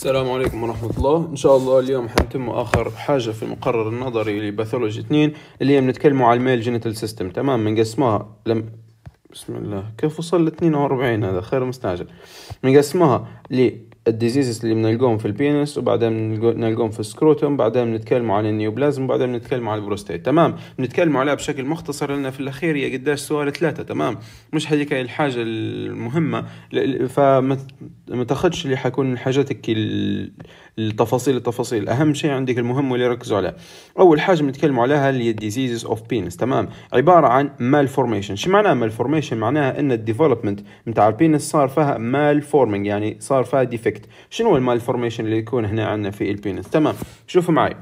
السلام عليكم ورحمة الله إن شاء الله اليوم حنتم آخر حاجة في المقرر النظري لباثولوجي 2 اللي هي بنتكلموا على الميل جينيتال سيستم تمام بنقسمها لم بسم الله كيف وصل ل 42 هذا خير مستعجل بنقسمها للديزيزز اللي بنلقاهم في البينس وبعدين بنلقاهم في السكروتوم بعدين بنتكلموا عن النيوبلازم وبعدين بنتكلموا على البروستيت تمام بنتكلموا عليها بشكل مختصر لان في الاخير هي قداش سؤال ثلاثة تمام مش هذيك الحاجة المهمة فما ما تاخذش اللي حيكون حاجاتك التفاصيل التفاصيل اهم شيء عندك المهم واللي ركزوا عليه اول حاجه بنتكلموا عليها اللي هي ديزيز اوف بينس تمام عباره عن مال فورميشن شو معناها مال فورميشن معناها ان الديفلوبمنت نتاع البينس صار فيها مال فورمينج يعني صار فيها ديفكت شنو المال فورميشن اللي يكون هنا عندنا في البينس تمام شوفوا معي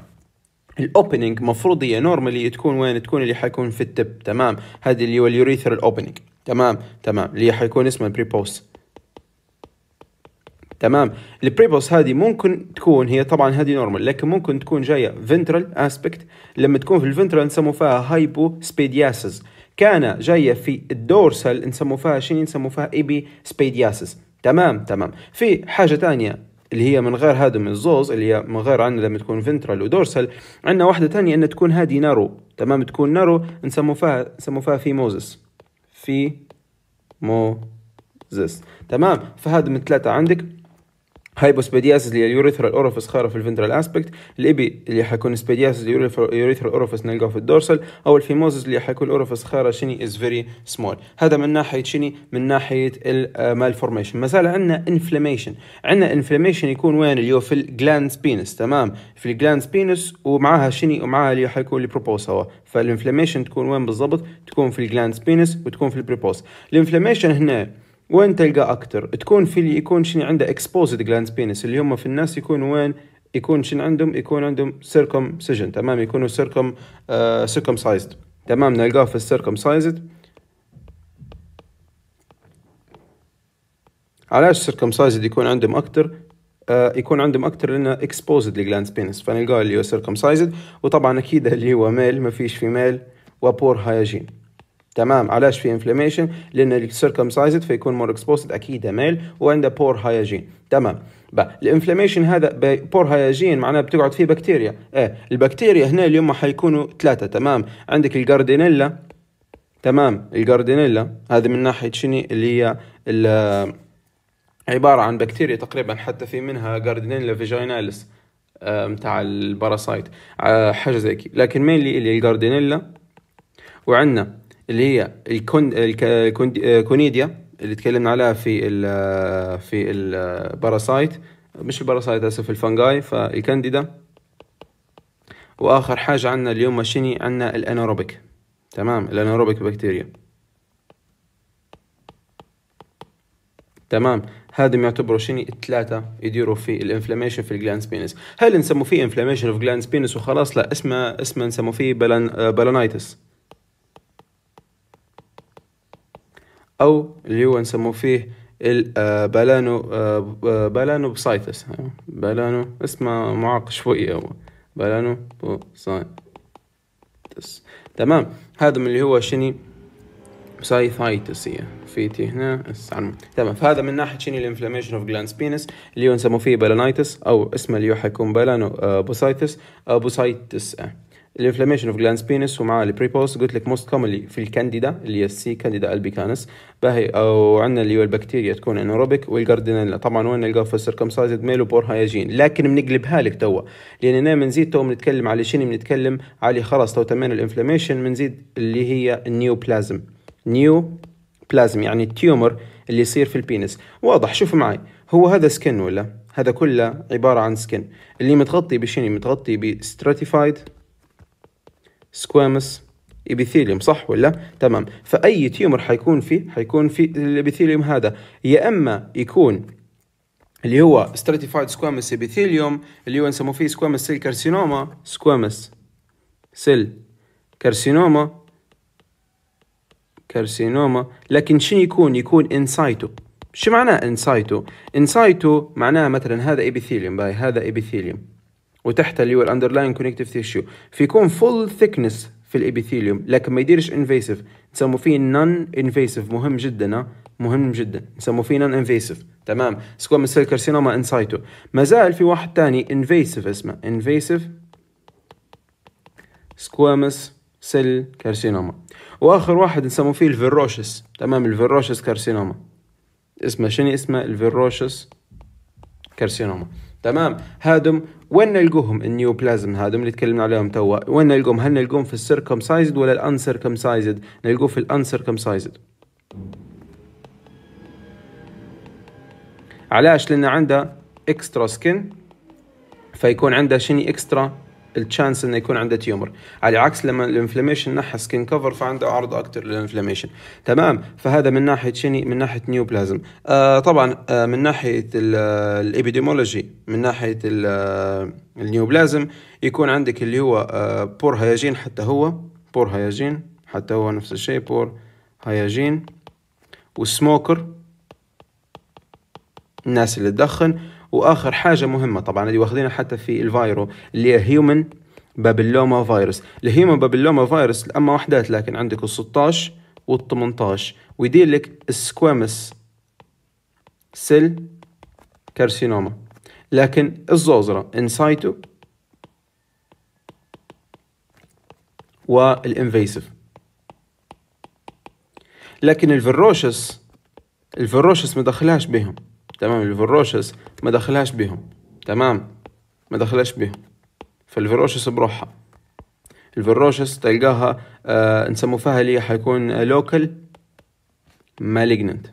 الاوبننج مفروض هي نورمالي تكون وين تكون اللي حيكون في التب تمام هذه اللي هو اليوريثر الاوبننج تمام تمام اللي حيكون اسمه البريبوس تمام البريبوس هذه ممكن تكون هي طبعا هذه نورمال لكن ممكن تكون جايه فنترال اسبكت لما تكون في الفنترال نسموا فيها هايبو سبيدياسز كان جايه في الدورسال نسموا فيها شنو نسموا فيها ايبي سبيدياسز تمام تمام في حاجه ثانيه اللي هي من غير هذا من الزوز اللي هي من غير عندنا لما تكون فنترال ودورسال عندنا واحده ثانيه ان تكون هذه نارو تمام تكون نارو نسموا فيها نسموا فيها في موزس في موزس تمام فهذا من ثلاثه عندك هايبوسبادياسيس اللي هي اليوريثرال اورفيس خارة في الفنترال اسبكت الابي اللي حيكون سبادياسيس اليوريثرال اورفيس نلقاه في الدورسال او الفيموزس اللي حيكون اورفيس خارة شني از فيري سمول هذا من ناحيه شني من ناحيه المالفورميشن مازال آه، عندنا انفلاميشن عندنا انفلاميشن يكون وين اللي هو في الجلاند سبينس تمام في الجلاند سبينس ومعاها شني ومعاها اللي حيكون البروبوس هو فالانفلاميشن تكون وين بالضبط تكون في الجلاند سبينس وتكون في البروبوس الانفلاميشن هنا وين تلقى اكثر تكون في اللي يكون شنو عنده اكسبوزد جلاند بينس اللي هم في الناس يكون وين يكون شنو عندهم يكون عندهم سيركم سجن تمام يكونوا سيركم سيركم سايزد تمام نلقاه في السيركم سايزد علاش السيركم سايزد يكون عندهم اكثر آه، يكون عندهم اكثر لانه اكسبوزد لجلاند بينس فنلقاه اللي هو سيركم سايزد وطبعا اكيد اللي هو ميل ما فيش في ميل وبور هايجين تمام علاش في انفلاميشن لان السيركمسايزد فيكون مور اكسبوزد اكيد ميل وعنده بور هايجين تمام بقى الانفلاميشن هذا بور هياجين معناه بتقعد فيه بكتيريا ايه البكتيريا هنا اليوم حيكونوا ثلاثه تمام عندك الجاردينيلا تمام الجاردينيلا هذه من ناحيه شني اللي هي عباره عن بكتيريا تقريبا حتى في منها جاردينيلا آه، فيجيناليس متاع الباراسايت آه، حاجه زي كي لكن مين اللي الجاردينيلا وعندنا اللي هي الكون الكونيديا اللي تكلمنا عليها في الـ في الباراسايت مش الباراسايت اسف الفنجاي فالكانديدا واخر حاجه عندنا اليوم ماشيني عندنا الانيروبيك تمام الانيروبيك بكتيريا تمام هذم يعتبروا شني الثلاثه يديروا في الانفلاميشن في الجلاند سبينس هل نسمو فيه انفلاميشن في جلاند سبينس وخلاص لا اسمه اسمه نسمو فيه بلان بلانايتس او اللي هو نسموه فيه البالانو آه، آه، بالانو آه، بسايتس بالانو اسمه معاق شوية هو بالانو بسايتس تمام هذا من اللي هو شني بسايثايتس هي السلفيتي هنا تمام فهذا من ناحيه شنو الانفلاميشن اوف جلاند بينس اللي هو نسموه فيه بالانايتس او اسمه اللي حيكون بالانو بوسايتس بوسايتس الانفلاميشن اوف جلاندز بينس ومعاه البريبوس قلت لك موست كومنلي في الكانديدا اللي هي السي كانديدا البيكانس باهي او عندنا اللي هو البكتيريا تكون انوروبيك والجاردينيلا طبعا وين نلقاه في السيركمسايزد ميل بور هايجين لكن بنقلبها لك توا لان هنا بنزيد تو بنتكلم على شنو بنتكلم على خلاص تو تمينا الانفلاميشن بنزيد اللي هي النيوبلازم نيو بلازم يعني التيومر اللي يصير في البينس واضح شوف معي هو هذا سكن ولا هذا كله عبارة عن سكن اللي متغطي بشنو متغطي بستراتيفايد سكوامس ابيثيليوم صح ولا تمام فاي تيومر حيكون فيه حيكون في الابيثيليوم هذا يا اما يكون اللي هو ستراتيفايد سكوامس ابيثيليوم اللي هو نسموه فيه سكوامس سيل كارسينوما سكوامس سيل كارسينوما كارسينوما لكن شنو يكون يكون انسايتو شو معناه انسايتو انسايتو معناه مثلا هذا ابيثيليوم باي هذا ابيثيليوم وتحت اللي هو الاندرلاين كونكتيف تيشيو فيكون فول ثيكنس في الابيثيليوم لكن ما يديرش انفيسيف نسموه فيه نون انفيسيف مهم جدا مهم جدا نسموه فيه نون انفيسيف تمام سكوام سيل كارسينوما انسايتو مازال في واحد ثاني انفيسيف اسمه انفيسيف سكوامس سيل كارسينوما واخر واحد نسموه فيه الفيروشس تمام الفيروشس كارسينوما اسمه شنو اسمه الفيروشس كارسينوما تمام هادم وين نلقوهم النيوبلازم هادم اللي تكلمنا عليهم توا وين نلقوهم هل نلقوهم في السيركمسايزد ولا الانسيركمسايزد نلقوه في الانسيركمسايزد علاش لان عنده اكسترا سكن فيكون عنده شني اكسترا التشانس انه يكون عنده تيومر على عكس لما الانفلاميشن نحى سكن كفر فعنده عرض اكثر للانفلاميشن تمام فهذا من ناحيه شني من ناحيه نيوبلازم آه طبعا آه من ناحيه الابيديمولوجي من ناحيه النيوبلازم آه، يكون عندك اللي هو آه بور هياجين حتى هو بور هياجين حتى هو نفس الشيء بور هياجين والسموكر الناس اللي تدخن واخر حاجه مهمه طبعا اللي واخذينها حتى في الفايرو اللي هي هيومن بابلوما فيروس الهيومن بابلوما فيروس اما وحدات لكن عندك ال 16 وال 18 ويدير لك السكوامس سيل كارسينوما لكن الزوزرة انسايتو والانفيسيف لكن الفروشس الفروشس ما دخلهاش بهم تمام الفيروشس ما دخلهاش بيهم تمام ما دخلهاش بيهم فالفيروشس بروحها الفيروشس تلقاها آه نسمو فيها اللي حيكون لوكال مالجننت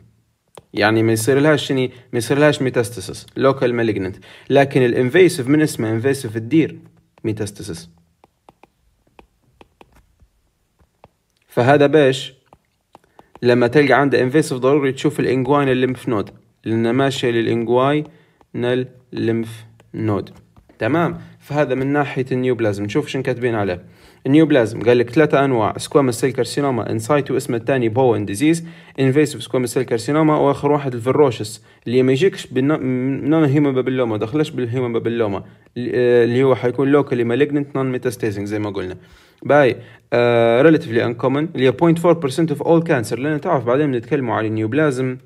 يعني ما يصير لهاش شني ما يصير لهاش ميتاستاسيس لوكال مالجننت لكن الانفيسيف من اسمه انفيسيف تدير ميتاستاسيس فهذا باش لما تلقى عنده انفيسيف ضروري تشوف الانجوين في نود لأنها ماشية للإنجواينال لمف نود تمام فهذا من ناحية النيوبلازم نشوف شنو كاتبين عليه النيوبلازم قال لك ثلاثة أنواع سكوامس سيل كارسينوما انسايتو اسمه الثاني بوين ديزيز انفيسيف سكوامس سيل كارسينوما وآخر واحد الفروشس اللي ما يجيكش نون هيموبابيلوما دخلش بالهيموبابيلوما اللي هو حيكون لوكالي مالجنت نون ميتاستيزنج زي ما قلنا باي ريلاتيفلي آه، انكومن اللي هي 0.4% اوف اول كانسر لان تعرف بعدين بنتكلموا على النيوبلازم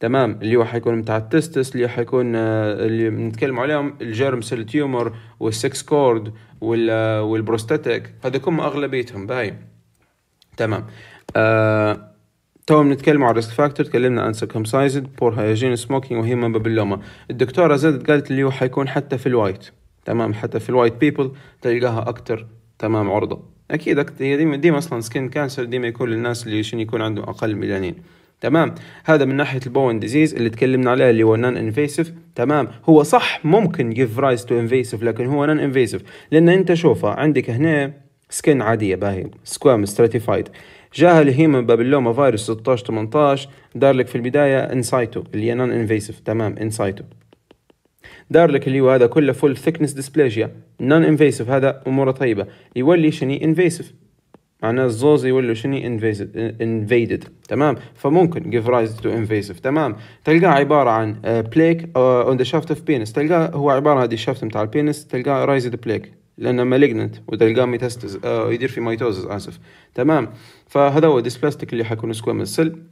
تمام اللي هو حيكون متاع التستس اللي حيكون آه، اللي نتكلم عليهم الجيرم سيل تيومر والسكس كورد آه، والبروستاتيك هذا يكون اغلبيتهم باهي تمام آه تو بنتكلم على الريسك فاكتور تكلمنا عن سايزد بور هايجين سموكينج وهيما باللوما الدكتوره زادت قالت اللي هو حيكون حتى في الوايت تمام حتى في الوايت بيبل تلقاها اكثر تمام عرضه اكيد هي ديما, ديما اصلا سكين كانسر ديما يكون للناس اللي شنو يكون عندهم اقل ميلانين تمام هذا من ناحيه البون ديزيز اللي تكلمنا عليها اللي هو نان انفيسيف تمام هو صح ممكن يجيف رايز تو انفيسيف لكن هو نان انفيسيف لان انت شوفها عندك هنا سكن عاديه باهي سكوام ستراتيفايد جاها الهيمن بابلوما فيروس 16 18 دار لك في البدايه انسايتو اللي هي نان انفيسيف تمام انسايتو دار لك اللي هو هذا كله فول ثيكنس ديسبليجيا نان انفيسيف هذا اموره طيبه يولي شني انفيسيف معناه الزوز يولوا شنو انفيدد تمام فممكن جيف رايز تو انفيسيف تمام تلقاه عباره عن بليك اون ذا شافت اوف بينس تلقاه هو عباره هذه الشافت نتاع البينس تلقاه رايزد بليك لانه مالجنت وتلقاه ميتاستز uh, يدير في ميتوزز اسف تمام فهذا هو ديسبلاستيك اللي حيكون سكوام السيل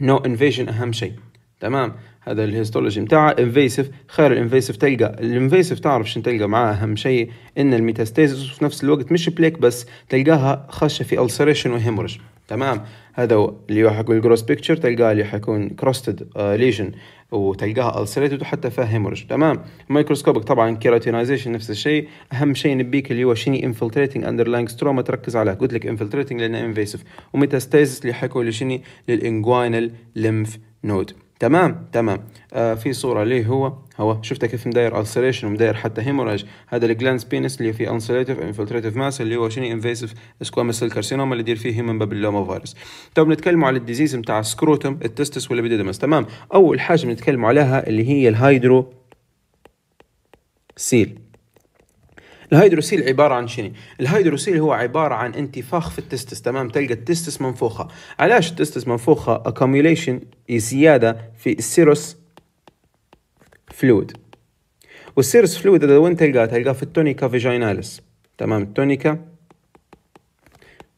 نو no انفيجن اهم شيء تمام هذا الهيستولوجي بتاعها انفيسيف خير الانفيسيف تلقى الانفيسيف تعرف شنو تلقى معاه اهم شيء ان الميتاستازيس وفي نفس الوقت مش بليك بس تلقاها خاشه في السريشن وهيمورج تمام هذا اللي راح اقول جروس بيكتشر تلقاه اللي حيكون كروستد ليجن وتلقاها السريتد وحتى فيها هيمورج تمام مايكروسكوبك طبعا كيراتينايزيشن نفس الشيء اهم شيء نبيك اللي هو شيني انفلتريتنج اندرلاينج ستروما تركز عليه قلت لك انفلتريتنج لانه انفيسيف وميتاستازيس اللي حيكون اللي شيني للانجواينال ليمف نود تمام تمام آه في صوره ليه هو هو شفته كيف مداير السريشن ومداير حتى هيموراج هذا الجلانس بينس اللي فيه انسليتيف انفلتريتيف ماس اللي هو شنو انفيسيف سكوامس سيل كارسينوما اللي يدير فيه هيمن بابيلوما فيروس تو طيب، نتكلم على الديزيز نتاع السكروتم التستس والابيديدمس تمام اول حاجه بنتكلم عليها اللي هي الهايدرو سيل الهيدروسيل عبارة عن شنو؟ الهيدروسيل هو عبارة عن انتفاخ في التستس تمام تلقى التستس منفوخة علاش التستس منفوخة؟ accumulation زيادة في السيروس فلويد والسيروس فلويد هذا وين تلقاه؟ تلقاه في التونيكا فيجيناليس تمام التونيكا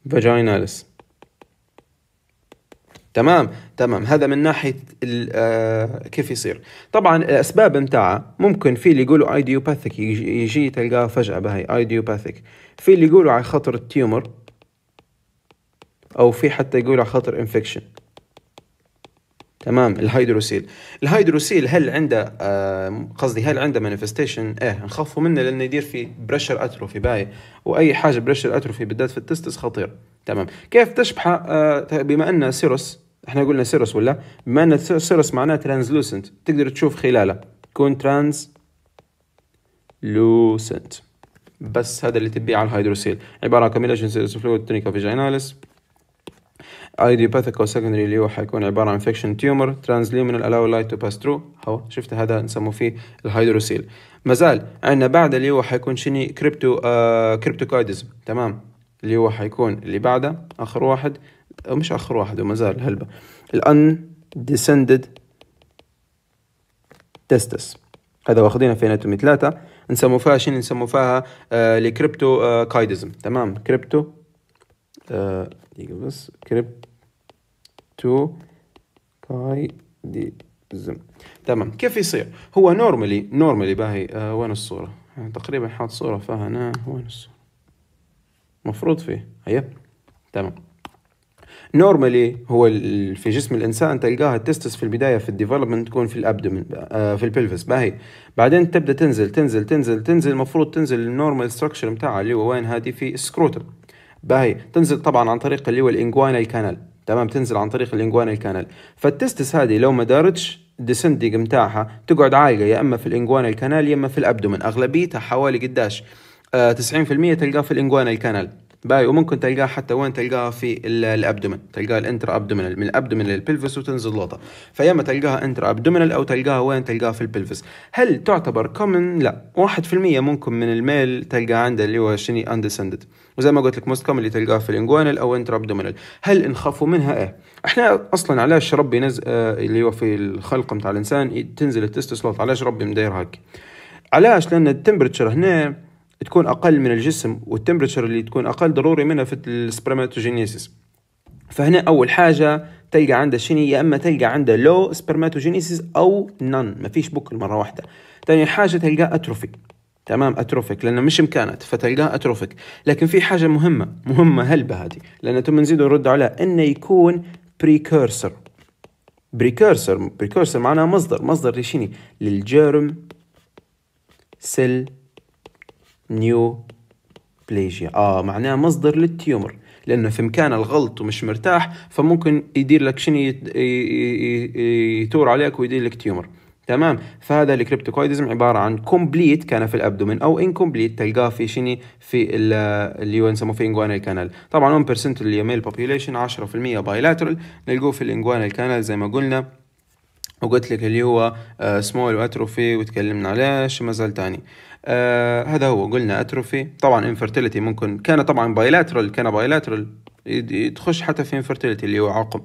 فيجيناليس تمام تمام هذا من ناحيه آه، كيف يصير طبعا الاسباب نتاعها ممكن في اللي يقولوا ايديوباثيك يجي, تلقاه فجاه بهي ايديوباثيك في اللي يقولوا على خطر التيومر او في حتى يقولوا على خطر انفكشن تمام الهيدروسيل الهيدروسيل هل عنده آه قصدي هل عنده مانيفستيشن ايه نخافوا منه لانه يدير في بريشر اتروفي باي واي حاجه بريشر اتروفي بالذات في التستس خطير تمام كيف تشبح آه بما ان سيروس احنا قلنا سيروس ولا بما ان سيروس معناه ترانزلوسنت تقدر تشوف خلاله تكون ترانز لوسنت بس هذا اللي تبيه على الهيدروسيل عباره عن كميلاشن سيروس فلويد تونيكا فيجيناليس ايديوباثيك او سكندري اللي هو حيكون عباره عن انفكشن تيومر ترانزليومينال الاو لايت تو باس ثرو هو شفت هذا نسموه فيه الهيدروسيل مازال عندنا بعد اللي هو حيكون شني كريبتو آه كريبتوكايدزم تمام اللي هو حيكون اللي بعده اخر واحد أو مش آخر واحد وما زال هلبة ال undescended testis هذا واخدينها في اناتومي ثلاثة نسموا فيها شنو نسموا فيها الكريبتو آه، آه، كايدزم تمام كريبتو آه، دقيقة بس كريبتو كايدزم تمام كيف يصير هو نورمالي نورمالي باهي وين الصورة يعني تقريبا حاط صورة فيها هنا وين الصورة مفروض فيه هيا أيوه. تمام نورمالي هو في جسم الانسان تلقاها التستس في البدايه في الديفلوبمنت تكون في الابدومن آه، في البلفس باهي بعدين تبدا تنزل تنزل تنزل تنزل المفروض تنزل النورمال ستراكشر بتاعها اللي هو وين هذه في السكروتم باهي تنزل طبعا عن طريق اللي هو الانجوانا كانال تمام تنزل عن طريق الانجوانا كانال فالتستس هذه لو ما دارتش ديسندنج بتاعها تقعد عالقه يا اما في الانجوانا كانال يا اما في الابدومن اغلبيتها حوالي قداش 90% تلقاه في الانجوانا كانال باي وممكن تلقاه حتى وين تلقاها في الابدومن تلقاها الانتر ابدومينال من الابدومن للبلفس وتنزل لوطه فياما تلقاها انتر ابدومينال او تلقاها وين تلقاها في البلفس هل تعتبر كومن لا 1% ممكن من الميل تلقى عنده اللي هو شني اندسندد وزي ما قلت لك موست كومن اللي تلقاه في الانجوانال او انتر ابدومينال هل نخافوا منها ايه احنا اصلا علاش ربي نز... آه اللي هو في الخلق نتاع الانسان تنزل التستوستيرون علاش ربي مداير هيك علاش لان التمبرتشر هنا تكون اقل من الجسم والتمبرتشر اللي تكون اقل ضروري منها في السبرماتوجينيسيس فهنا اول حاجه تلقى عنده شنو يا اما تلقى عنده لو سبرماتوجينيسيس او نان ما فيش بكل مره واحده ثاني حاجه تلقاه اتروفيك تمام اتروفيك لانه مش امكانت فتلقاه اتروفيك لكن في حاجه مهمه مهمه هلبه هذه لان تم نزيد نرد عليها انه يكون بريكورسر بريكورسر بريكورسر معناها مصدر مصدر لشني للجيرم سيل نيو بليجيا اه معناه مصدر للتيومر لانه في مكان الغلط ومش مرتاح فممكن يدير لك شنو يثور عليك ويدير لك تيومر تمام فهذا الكريبتوكويدزم عباره عن كومبليت كان في الابدومين او انكومبليت تلقاه في شني في اللي هو نسموه في انجوانا الكنال طبعا 1% ميل بوبيوليشن 10% بايلاترال نلقوه في الانجوانا الكنال زي ما قلنا وقلت لك اللي هو سمول آه، واتروفي وتكلمنا عليه شو مازال تاني آه هذا هو قلنا اتروفي طبعا انفرتيلتي ممكن كان طبعا بايلاترال كان بايلاترال تخش حتى في انفرتيلتي اللي هو عقم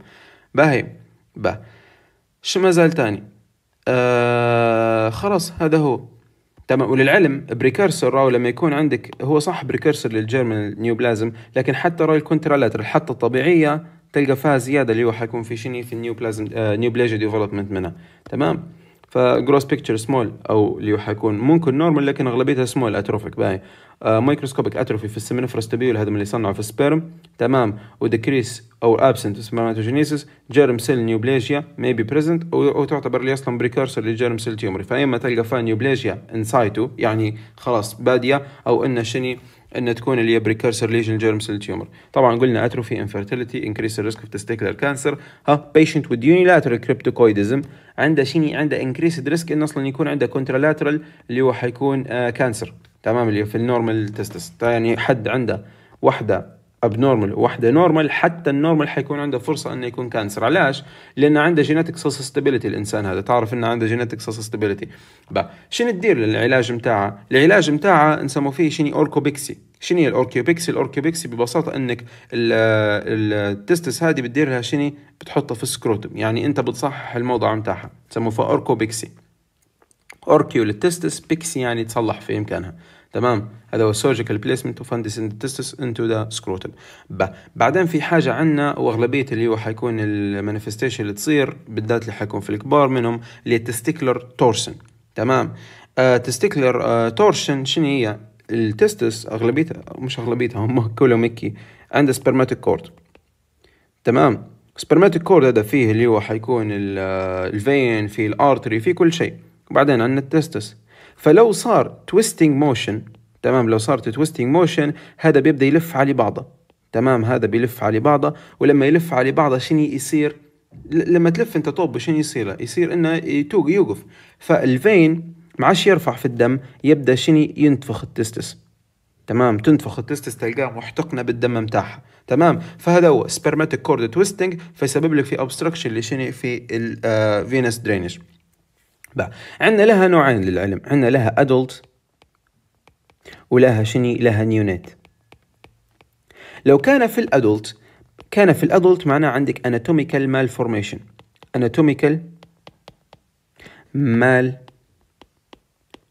باهي با شو ما زال تاني آه خلاص هذا هو تمام وللعلم بريكرسر راو لما يكون عندك هو صح بريكرسر للجيرمن نيوبلازم لكن حتى راي الكونترالاتر حتى الطبيعيه تلقى فيها زياده اللي هو حيكون في شنو في النيوبلازم آه نيوبلاجيا ديفلوبمنت منها تمام فجروس بيكتشر سمول او اللي حيكون ممكن نورمال لكن اغلبيتها سمول اتروفيك باي آه مايكروسكوبيك اتروفي في السمنفرس تبيول هذا اللي صنعه في السبيرم تمام وديكريس او ابسنت في سبرماتوجينيسيس جيرم سيل نيوبليجيا مي بي بريزنت وتعتبر اللي اصلا بريكارسر لجيرم سيل تيومري فاما تلقى فان نيوبليجيا انسايتو يعني خلاص باديه او انه شني ان تكون اللي هي بريكرسر ليجن جيرم سيل تيومر طبعا قلنا اتروفي انفيرتيليتي انكريس الريسك اوف تستيكلر كانسر ها بيشنت وذ يونيلاترال كريبتوكويدزم عنده شيني عنده انكريس ريسك انه اصلا يكون عنده كونترالاترال اللي هو حيكون كانسر آه، تمام اللي في النورمال تستس يعني حد عنده وحده ابنورمال وحده نورمال حتى النورمال حيكون عنده فرصه انه يكون كانسر علاش لانه عنده جينيتك سسستابيليتي الانسان هذا تعرف انه عنده جينيتك با شنو تدير للعلاج نتاعها العلاج نتاعها نسمو فيه شني اوركوبيكسي شنو هي الاوركيوبيكسي الاوركيوبيكسي ببساطه انك التستس هذه بتدير لها شنو بتحطها في السكروتم يعني انت بتصحح الموضع نتاعها تسموه اوركوبيكسي اوركيو للتستس بيكسي يعني تصلح في امكانها تمام هذا هو السيرجيكال بليسمنت اوف اندسنتستس انتو ذا سكروتم بعدين في حاجه عندنا واغلبيه اللي هو حيكون المانيفستيشن اللي تصير بالذات اللي حيكون في الكبار منهم اللي هي تستيكلر تورشن تمام تستيكلر آه، تورشن آه، شنو هي التستس اغلبيتها مش اغلبيتها هم كلهم مكي عند سبرماتيك كورد تمام سبرماتيك كورد هذا فيه اللي هو حيكون الفين آه، فيه الارتري فيه كل شيء وبعدين عندنا التستس فلو صار تويستنج موشن تمام لو صارت تويستنج موشن هذا بيبدا يلف على بعضه تمام هذا بيلف على بعضه ولما يلف على بعضه شنو يصير لما تلف انت طوب شنو يصير يصير انه يتوق يوقف فالفين ما عادش يرفع في الدم يبدا شني ينتفخ التستس تمام تنتفخ التستس تلقاه محتقنه بالدم متاعها تمام فهذا هو سبرماتيك كورد تويستنج فيسبب لك في اوبستراكشن لشني في الفينس درينج آه، عندنا لها نوعين للعلم عندنا لها ادلت ولها شني لها نيونات لو كان في الادلت كان في الادلت معناه عندك اناتوميكال مال فورميشن اناتوميكال مال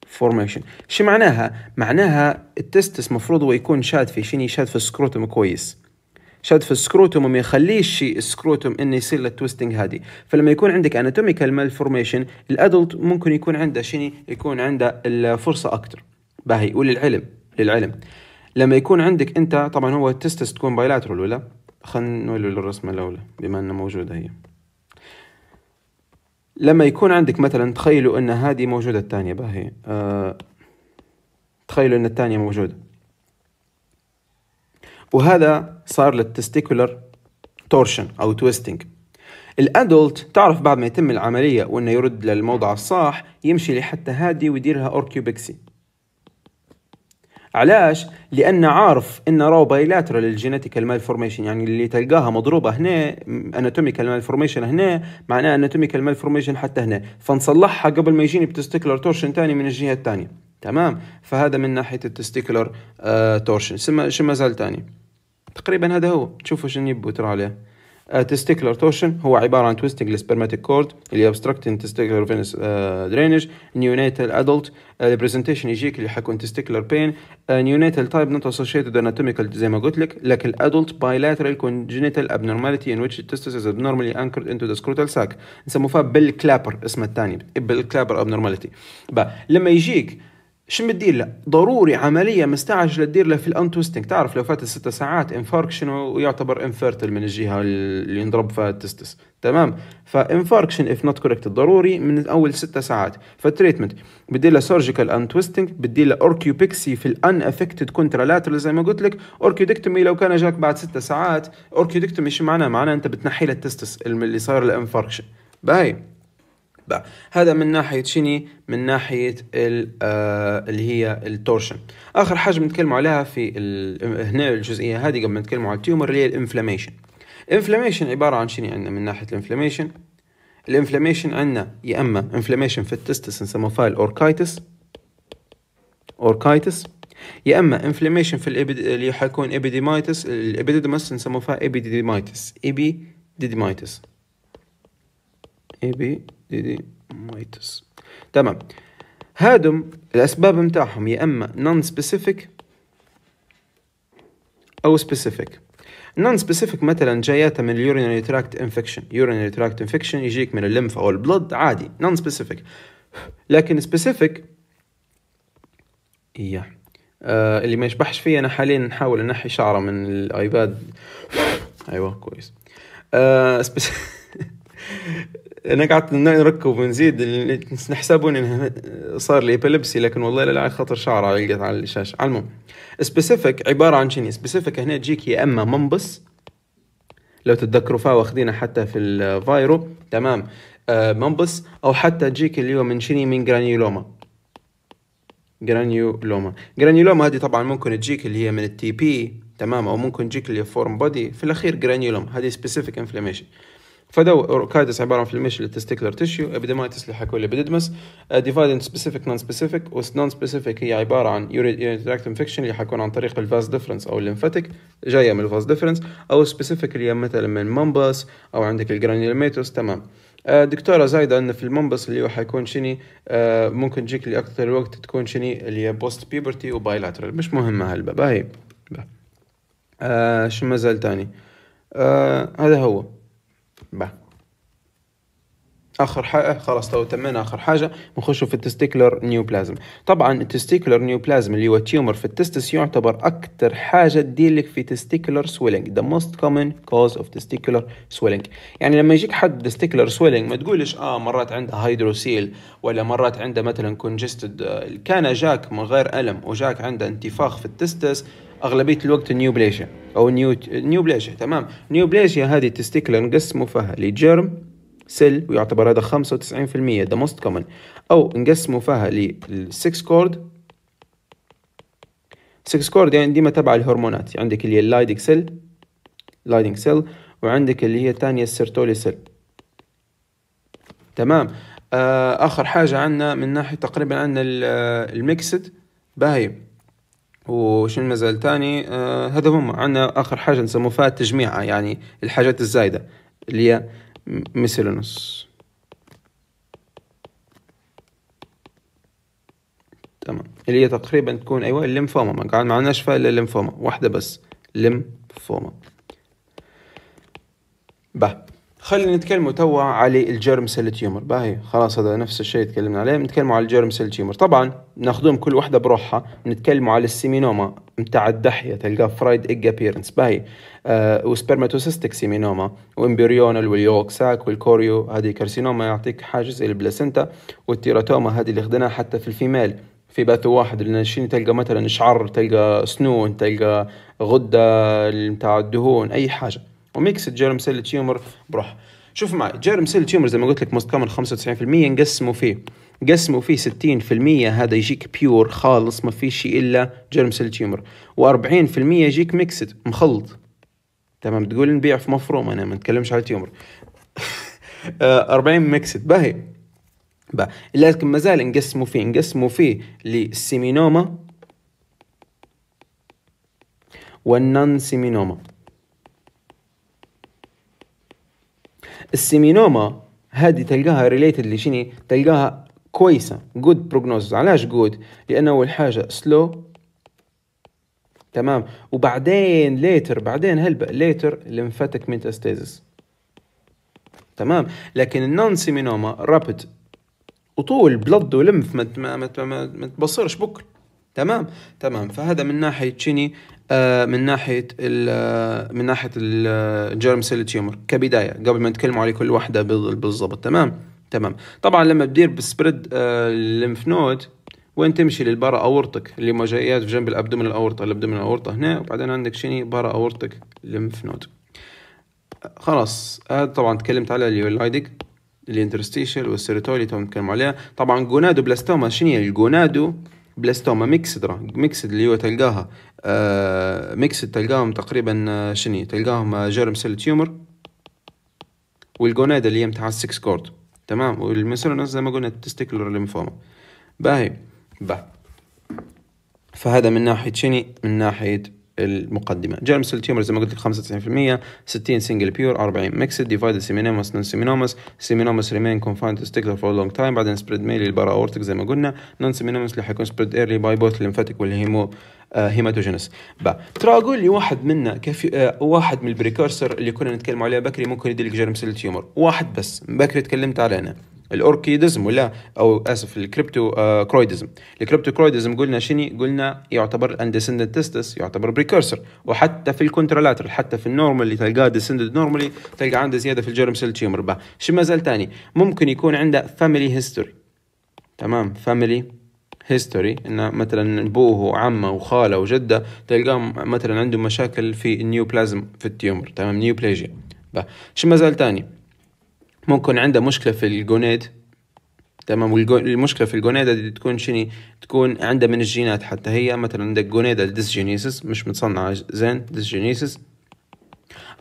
فورميشن شو معناها معناها التستس مفروض هو يكون شاد في شني شاد في السكروتم كويس شد في السكروتوم وما يخليش السكروتوم انه يصير له التويستنج هذه فلما يكون عندك اناتوميكال مالفورميشن الادلت ممكن يكون عنده شني يكون عنده الفرصه اكثر باهي وللعلم للعلم لما يكون عندك انت طبعا هو التستس تكون بايلاترال ولا خلينا نقول للرسمه الاولى بما انها موجوده هي لما يكون عندك مثلا تخيلوا ان هذه موجوده الثانيه باهي أه تخيلوا ان الثانيه موجوده وهذا صار للتستيكولر تورشن أو تويستنج الادولت تعرف بعد ما يتم العملية وانه يرد للموضع الصح يمشي لحتى هادي ويديرها اوركيوبكسي علاش؟ لأن عارف إن راو بايلاترال الجينيتيكال مالفورميشن يعني اللي تلقاها مضروبة هنا اناتوميكال مالفورميشن هنا معناها اناتوميكال مالفورميشن حتى هنا فنصلحها قبل ما يجيني بتستيكلر تورشن تاني من الجهة الثانية تمام فهذا من ناحية التستيكلر آه، تورشن شو ما زال تاني تقريبا هذا هو تشوفوا شنو يبو ترى عليه تستيكلر توشن هو عبارة عن تويستنج لسبرماتيك كورد اللي obstructing testicular venous drainage neonatal adult البرزنتيشن يجيك اللي حيكون testicular pain neonatal type not associated anatomical زي ما قلت لك لكن adult bilateral congenital abnormality in which testis is abnormally anchored into the scrotal sac نسموها بالكلابر اسمها الثاني بالكلابر abnormality لما يجيك شو بتدير له؟ ضروري عمليه مستعجله تدير له في الانتوستنج تعرف لو فاتت ستة ساعات انفاركشن ويعتبر انفيرتل من الجهه اللي ينضرب فيها التستس تمام فانفاركشن اف نوت كوركتد ضروري من اول ست ساعات فالتريتمنت بدي له سيرجيكال انتوستنج بدي له اوركيوبيكسي في الان افكتد كونترالاترال زي ما قلت لك اوركيوديكتومي لو كان جاك بعد ست ساعات اوركيوديكتومي شو معناه؟ معناه انت بتنحي له التستس اللي صار الانفاركشن باي بقى هذا من ناحيه شني من ناحيه اللي هي التورشن اخر حاجه بنتكلموا عليها في هنا الجزئيه هذه قبل ما نتكلم على التيومر اللي هي الانفلاميشن الانفلاميشن عباره عن شني عندنا من ناحيه الانفلاميشن الانفلاميشن عندنا يا اما انفلاميشن في التستس نسموه فايل اوركايتس اوركايتس يا اما انفلاميشن في الابيد اللي حيكون ابيديمايتس الابيديدمس نسموه فيها ابيديمايتس ابيديمايتس ابي ديديمايتس تمام هادم الأسباب متاعهم يا إما نون سبيسيفيك أو سبيسيفيك نون سبيسيفيك مثلا جاياتها من اليورينري تراكت انفكشن يورينري تراكت انفكشن يجيك من الليمف او البلد عادي نون سبيسيفيك لكن سبيسيفيك يا آه اللي ما يشبحش فيا انا حاليا نحاول انحي شعره من الايباد ايوه كويس آه سبيسيفيك انا قعدت نركب ونزيد نحسبوا انه صار لي ابيلبسي لكن والله لا خاطر شعره علقت على الشاشه على المهم سبيسيفيك عباره عن شنو سبيسيفيك هنا تجيك يا اما منبس لو تتذكروا فا واخذينا حتى في الفايرو تمام آه منبس او حتى تجيك اللي هو من شني من جرانيولوما جرانيولوما جرانيولوما هذه طبعا ممكن تجيك اللي هي من التي بي تمام او ممكن تجيك اللي هي فورم بودي في الاخير جرانيولوما هذه سبيسيفيك انفلاميشن فدو اوركايتس عباره عن فلميشن للتستيكلر تيشيو ابيديمايتس للحكولي ابيديدمس ديفايدن سبيسيفيك نون سبيسيفيك والنون سبيسيفيك هي عباره عن يوريتراكت انفكشن اللي حيكون عن طريق الفاز ديفرنس او الليمفاتيك جايه من الفاز ديفرنس او سبيسيفيك اللي مثلا من مامباس او عندك الجرانيلوميتوس تمام أه، دكتورة زايدة أن في المنبس اللي هو حيكون شني أه، ممكن تجيك لأكثر الوقت تكون شني اللي هي بوست بيبرتي وبايلاترال مش مهمة هالبا باهي أه، شو مازال تاني هذا هو Va. اخر حاجه خلاص تو تمينا اخر حاجه نخش في التستيكلر نيوبلازم طبعا التستيكلر نيوبلازم اللي هو تيومر في التستس يعتبر اكثر حاجه لك في تستيكلر سويلنج ذا موست كومن كوز اوف testicular سويلنج يعني لما يجيك حد تستيكلر سويلنج ما تقولش اه مرات عنده هيدروسيل ولا مرات عنده مثلا كونجستد آه، كان جاك من غير الم وجاك عنده انتفاخ في التستس اغلبيه الوقت نيوبليشيا او نيو نيوبليشيا تمام نيوبليشيا هذه تستيكلر نقسمه فيها لجيرم سيل ويعتبر هذا 95% ذا موست كومن او نقسمه فيها لل 6 كورد 6 كورد يعني ديما تبع الهرمونات يعني عندك اللي هي اللايدنج سيل لايدنج سيل وعندك اللي هي الثانية السيرتولي سيل تمام آه اخر حاجة عندنا من ناحية تقريبا عندنا آه، الميكسد باهي وشنو المزال تاني آه هذا هم عندنا اخر حاجة نسموه فيها التجميعة يعني الحاجات الزايدة اللي هي ميسيلينوس تمام اللي هي تقريبا تكون ايوه الليمفوما ما قاعد معناش فيها الا الليمفوما واحده بس ليمفوما به خلينا نتكلم توا على الجيرم سيل تيومر باهي خلاص هذا نفس الشيء تكلمنا عليه نتكلم على الجيرم سيل تيومر طبعا ناخذهم كل وحده بروحها نتكلم على السيمينوما نتاع الدحيه تلقاه فرايد ايج ابيرنس باهي آه وسبرماتوسيستيك سيمينوما وامبريونال واليوكساك والكوريو هذه كارسينوما يعطيك حاجز البلاسنتا والتيراتوما هذه اللي خدناها حتى في الفيميل في باث واحد الناشين تلقى مثلا شعر تلقى سنون تلقى غده نتاع الدهون اي حاجه وميكس جيرم سيل تيومر بروح شوف معي جيرم سيل تيومر زي ما قلت لك موست كومن 95% نقسمه فيه قسموا فيه 60% هذا يجيك بيور خالص ما في شيء الا جيرم سيل تيومر و40% يجيك ميكسد مخلط تمام تقول نبيع في مفروم انا ما نتكلمش على تيومر 40 ميكسد آه، باهي با لكن ما زال نقسموا فيه نقسموا فيه للسيمينوما والنان سيمينوما السيمينوما هذه تلقاها ريليتد لشني تلقاها كويسة جود بروجنوز علاش جود لأنه أول حاجة سلو تمام وبعدين ليتر بعدين هلب ليتر لمفاتك ميتاستازيس تمام لكن النون سيمينوما رابد وطول بلد ولمف ما, ما, ما, تبصرش بكره تمام تمام فهذا من ناحيه شني آه من ناحيه ال آه، من ناحيه الجيرم سيل تيومر كبدايه قبل ما نتكلم على كل واحده بالضبط تمام تمام طبعا لما بدير بسبريد آه الليمف نود وين تمشي للبارا اورتك اللي جايات في جنب الابدومين الاورطه الابدومين الاورطه هنا وبعدين عندك شني بارا اورتك الليمف نود خلاص هذا آه طبعا تكلمت على اليولايدك الانترستيشال والسيروتولي تو نتكلم عليها طبعا جونادو بلاستوما شنو هي الجونادو بلاستوما ميكسد ميكسد اللي هو تلقاها آه ميكسد تلقاهم تقريبا آه، شني تلقاهم جيرم سيل تيومر والجونادا اللي هي متاع السكس كورد تمام والمسلونس زي ما قلنا تستيكلر ليمفوما باهي باهي فهذا من ناحية شني من ناحية المقدمه جيرم سيل تيومر زي ما قلت لك 95% 60 سنجل بيور 40 ميكس ديفايد سيمينوموس نون سيمينوموس سيمينوموس ريمين كونفايند ستيك فور لونج تايم بعدين سبريد ميلي للبارا اورتك زي ما قلنا نون سيمينوموس اللي حيكون سبريد ايرلي باي بوث الليمفاتيك والهيمو هيماتوجينس با ترى اقول لي واحد منا كيف آه، واحد من البريكورسر اللي كنا نتكلم عليه بكري ممكن يدلك لك جيرم سيل تيومر واحد بس بكري تكلمت عليه الاوركيدزم ولا او اسف الكريبتو آه، كرويدزم الكريبتو كرويدزم قلنا شني قلنا يعتبر الاندسندنت تستس يعتبر بريكورسر وحتى في الكونترالاتر حتى في النورمال اللي تلقاه ديسندد نورمالي تلقى عنده زياده في الجيرم سيل تيومر با شو مازال تاني ممكن يكون عنده فاميلي هيستوري تمام فاميلي هيستوري ان مثلا ابوه وعمه وخاله وجده تلقاهم مثلا عندهم مشاكل في النيوبلازم في التيومر تمام نيوبليجيا شو مازال تاني ممكن عنده مشكله في الجونيد تمام المشكلة في الجونيدا دي تكون شني تكون عنده من الجينات حتى هي مثلا عندك جونيدا ديسجينيسيس مش متصنعه زين ديسجينيسيس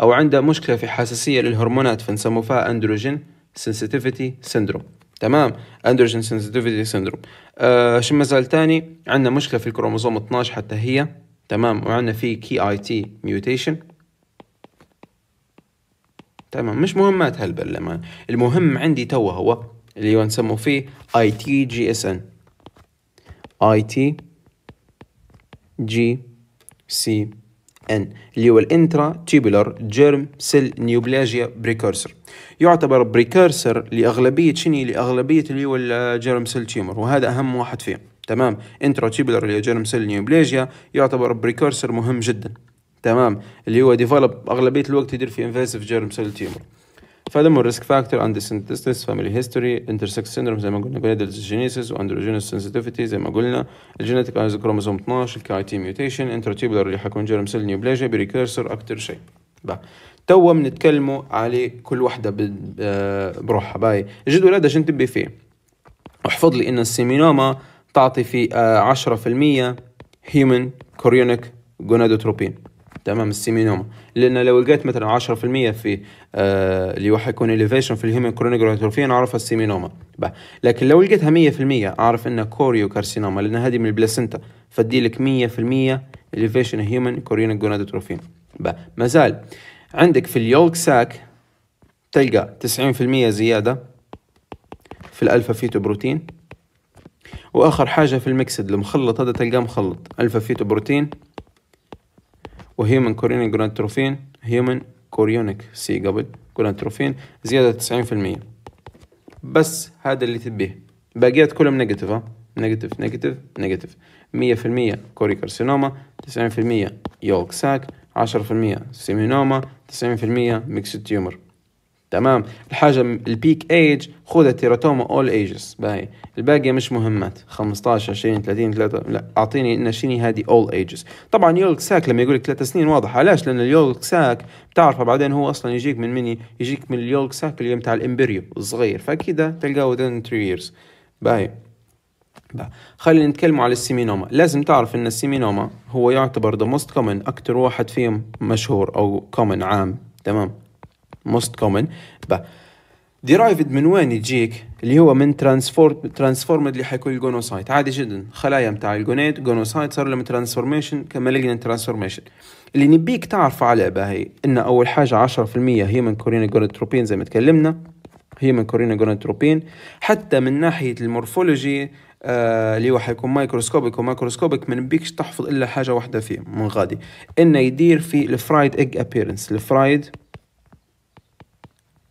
او عنده مشكله في حساسيه للهرمونات فنسموها اندروجين سنسيتيفيتي سيندروم تمام اندروجين سنسيتيفيتي سيندروم آه شو مازال تاني عندنا مشكله في الكروموزوم 12 حتى هي تمام وعندنا في كي اي تي ميوتيشن تمام مش مهمات هالبرلمان المهم عندي تو هو اللي هو فيه اي تي جي اس ان اي تي جي سي ان اللي هو الانترا تيبولر جيرم سيل نيوبلاجيا بريكورسر يعتبر بريكورسر لاغلبيه شني لاغلبيه اللي هو الجيرم سيل تيمور وهذا اهم واحد فيه تمام انترا تيبولر اللي هو جيرم سيل نيوبلاجيا يعتبر بريكورسر مهم جدا تمام اللي هو ديفلوب اغلبيه الوقت يدير في انفيسيف جيرم سيل تيومر فدم الريسك فاكتور عند سنتستس فاميلي هيستوري انترسكس سيندروم زي ما قلنا جريدلز جينيسيس واندروجينوس سنسيتيفيتي زي ما قلنا الجينيتيك ايز كروموسوم 12 الكاي تي ميوتيشن انترتيبولار اللي حيكون جيرم سيل نيوبلاجيا بريكيرسر اكتر شيء تو بنتكلموا على كل وحده آه، بروحها باي الجدول هذا شنو تبي فيه احفظ لي ان السيمينوما تعطي في 10% هيومن كوريونيك جونادوتروبين تمام السيمينوما لان لو لقيت مثلا 10% في آه اللي هو حيكون اليفيشن في الهيومن كرونيجراتوفي اعرفها السيمينوما لكن لو لقيتها 100% اعرف انها كوريو كارسينوما لان هذه من البلاسنتا فدي لك 100% اليفيشن هيومن كورينوجونادوتروفين ما زال عندك في اليولك ساك تلقى 90% زيادة في الألفا فيتو بروتين وآخر حاجة في المكسد المخلط هذا تلقاه مخلط ألفا فيتو بروتين وهيومن كورينيك جونادوتروفين هيومن كوريونيك سي قبل جونادوتروفين زيادة تسعين في المية بس هذا اللي تبيه باقيات كلهم نيجاتيف ها نيجاتيف نيجاتيف نيجاتيف مية في المية كوري كارسينوما تسعين في المية يولك ساك عشرة في المية سيمينوما تسعين في المية ميكس تيومر تمام الحاجه البيك ايج خذ التيراتوما اول ايجز باي الباقي مش مهمات 15 20 30 3 لا اعطيني نشيني هذه اول ايجز طبعا يولك ساك لما يقول لك 3 سنين واضحه علاش لان اليولك ساك بتعرفه بعدين هو اصلا يجيك من مني يجيك من اليولك ساك اللي بتاع الامبريو الصغير فكده تلقاه within 3 years باهي خلينا نتكلموا على السيمينوما لازم تعرف ان السيمينوما هو يعتبر ذا موست كومن اكثر واحد فيهم مشهور او كومن عام تمام most common با derived من وين يجيك اللي هو من transform ترانسفورم اللي حيكون الجونوسايت عادي جدا خلايا متاع الجونيت جونوسايت صار لهم ترانسفورميشن كمالجنت ترانسفورميشن اللي نبيك تعرف على باهي ان اول حاجه 10% من كورينا جونوتروبين زي ما تكلمنا من كورينا جونوتروبين حتى من ناحيه المورفولوجي آه اللي هو حيكون مايكروسكوبيك ومايكروسكوبيك ما نبيكش تحفظ الا حاجه واحده فيه من غادي انه يدير في الفرايد ايج ابيرنس الفرايد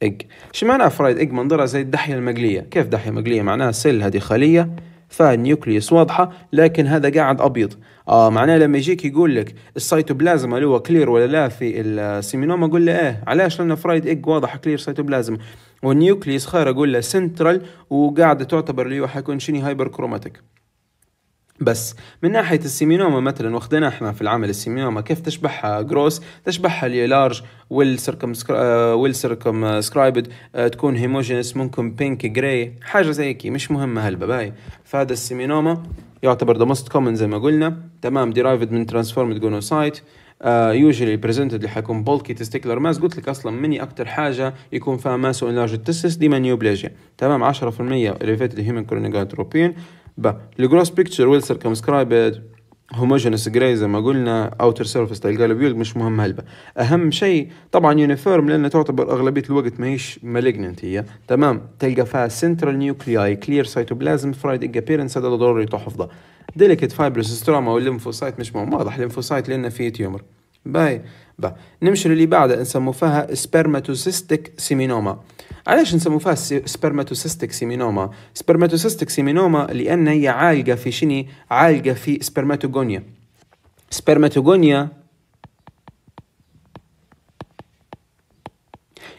إج شو معناها فرايد إج منظرها زي الدحية المقلية كيف دحية مقلية معناها سيل هذه خلية فيها واضحة لكن هذا قاعد أبيض آه معناه لما يجيك يقول لك السيتوبلازم هل هو كلير ولا لا في السيمينوما أقول له إيه علاش لأن فرايد إج واضح كلير سيتوبلازم والنيوكليوس خير أقول له سنترال وقاعدة تعتبر اللي هو حيكون شيني هايبر كروماتيك بس من ناحية السيمينوما مثلا واخدنا احنا في العمل السيمينوما كيف تشبهها جروس تشبهها لارج والسركم والسركم سكرايبد آه، آه، تكون هيموجينس ممكن بينك جراي حاجة زي كي مش مهمة هالبباي فهذا السيمينوما يعتبر ذا موست كومن زي ما قلنا تمام ديرايفد من ترانسفورمد جونوسايت يوجوالي بريزنتد اللي حيكون بولكي تستيكلر ماس قلت لك اصلا مني اكثر حاجه يكون فيها ماس وانلارج تستس ديما نيوبليجيا تمام 10% اليفيتد هيومن كورونيجاتروبين با الجروس بيكتشر ويل سيركمسكرايبد هوموجينس جراي زي ما قلنا اوتر سيرفيس للجالوبيول مش مهم هلبة اهم شيء طبعا يونيفورم لان تعتبر اغلبيه الوقت ماهيش مالجننت هي تمام تلقى فيها سنترال نيوكلياي كلير سيتوبلازم فرايد ايج ابيرنس هذا ضروري تحفظه ديليكت فايبرس ستروما والليمفوسايت مش مهم واضح الليمفوسايت لان فيه تيومر باي با نمشي للي بعده نسمو فيها سبرماتوسيستيك سيمينوما علاش نسمو فيها سبرماتوسيستيك سيمينوما سبرماتوسيستيك سيمينوما لان هي عالقه في شني عالقه في سبرماتوغونيا سبرماتوغونيا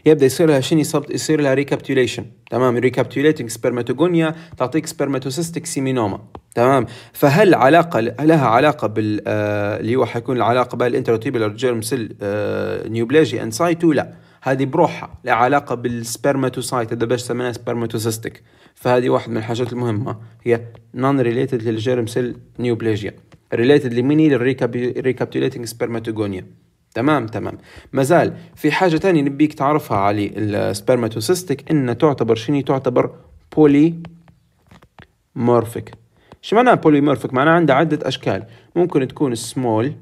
يبدا يصير لها شنو يصير لها ريكابتوليشن تمام ريكابتوليتنج سبرماتوجونيا تعطيك سبرماتوسيستيك سيمينوما تمام فهل علاقه لها علاقه بال آه، اللي هو حيكون العلاقه بالانتراتيبولار جيرم سيل نيوبلاجي انسايتو لا هذه بروحها لها علاقه بالسبرماتوسايت هذا باش سميناها سبرماتوسيستيك فهذه واحد من الحاجات المهمه هي نون ريليتد للجيرم سيل نيوبلاجيا ريليتد لميني للريكابتوليتنج سبرماتوجونيا تمام تمام مازال في حاجه تانية نبيك تعرفها علي السبرماتوسيستك ان تعتبر شني تعتبر بولي مورفيك شو معناها مورفيك معناها عندها عدة أشكال ممكن تكون سمول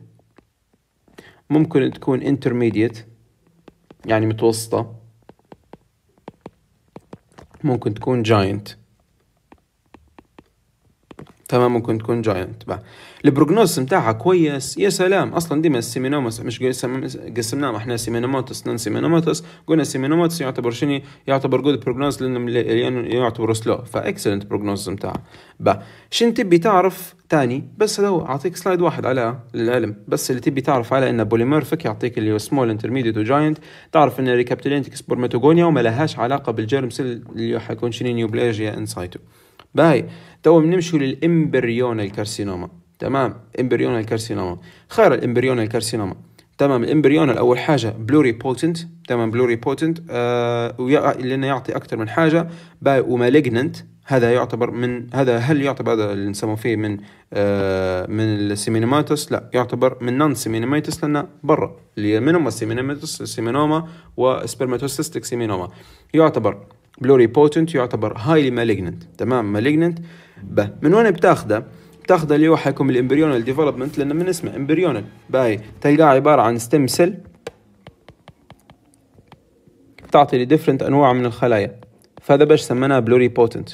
ممكن تكون انترميديت يعني متوسطة ممكن تكون جاينت تمام ممكن تكون جاينت بقى البروجنوز نتاعها كويس يا سلام اصلا ديما السيمينوموس السيمينومس مش قسمناها احنا سيمينوماتس نون سيمينوماتس قلنا سيمينوماتس يعتبر شنو يعتبر جود بروجنوز لانه يعتبر سلو فاكسلنت بروجنوز نتاعها بقى شن تبي تعرف تاني بس لو اعطيك سلايد واحد على العلم بس اللي تبي تعرف على ان بوليمورفيك يعطيك اللي هو سمول انترميديت وجاينت تعرف ان ريكابتولينتكس سبورماتوجونيا وما لهاش علاقه بالجيرم سيل اللي حيكون شنو نيوبلاجيا انسايتو باي تو بنمشي للامبريونال كارسينوما تمام امبريونال كارسينوما خير الامبريونال كارسينوما تمام الامبريونال اول حاجه بلوري بوتنت تمام بلوري بوتنت آه لانه يعطي اكثر من حاجه باي ومالجننت هذا يعتبر من هذا هل يعتبر هذا اللي نسموه فيه من آه من السيمينوماتوس لا يعتبر من نون سيمينوماتوس لانه برا اللي منهم السيمينوماتوس السيمينوما وسبرماتوسيستيك سيمينوما يعتبر بلوري بوتنت يعتبر هايلي مالجننت تمام مالجننت به من وين بتاخده بتاخده اللي هو حيكون الامبريونال ديفلوبمنت لان من اسمه امبريونال باي تلقاه عباره عن ستيم سيل بتعطي لي ديفرنت انواع من الخلايا فهذا باش سميناه بلوري بوتنت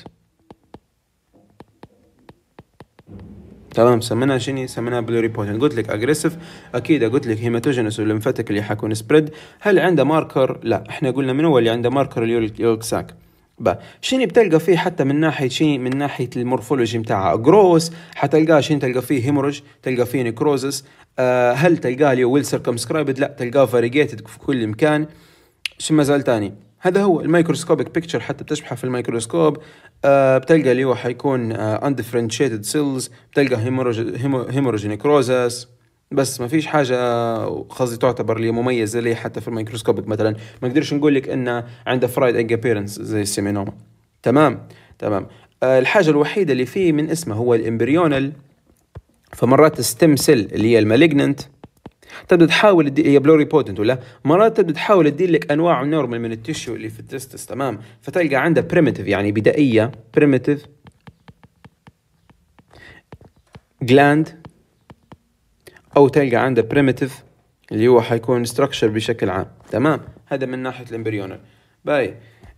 تمام سميناه شني سميناه بلوري بوتنت قلت لك اجريسيف اكيد قلت لك هيماتوجينس والليمفاتيك اللي حيكون سبريد هل عنده ماركر لا احنا قلنا من هو اللي عنده ماركر اليولك ساك با شين بتلقى فيه حتى من ناحيه شيء من ناحيه المورفولوجي متاعها جروس حتلقاه شين تلقى فيه هيمورج تلقى فيه نيكروزس آه هل تلقاه لي ويل سيركمسكرايبد لا تلقاه فاريجيتد في كل مكان شو مازال تاني هذا هو الميكروسكوبيك بيكتشر حتى بتشبحه في الميكروسكوب آه بتلقى اللي هو حيكون اندفرنشيتد آه، سيلز بتلقى هيمورج هيمورج نيكروزس بس ما فيش حاجة قصدي تعتبر لي مميزة لي حتى في الميكروسكوبيك مثلا ما نقدرش نقول لك انه عنده فرايد ايج ابيرنس زي السيمينوما تمام تمام آه، الحاجة الوحيدة اللي فيه من اسمه هو الامبريونال فمرات الستم سيل اللي هي المالجننت تبدا تحاول تدي هي بلوري بوتنت ولا مرات تبدا تحاول تدي لك انواع نورمال من التيشيو اللي في التستس تمام فتلقى عندها بريمتيف يعني بدائيه بريمتيف جلاند او تلقى عنده بريمتيف اللي هو حيكون ستراكشر بشكل عام تمام هذا من ناحيه الامبريونال باي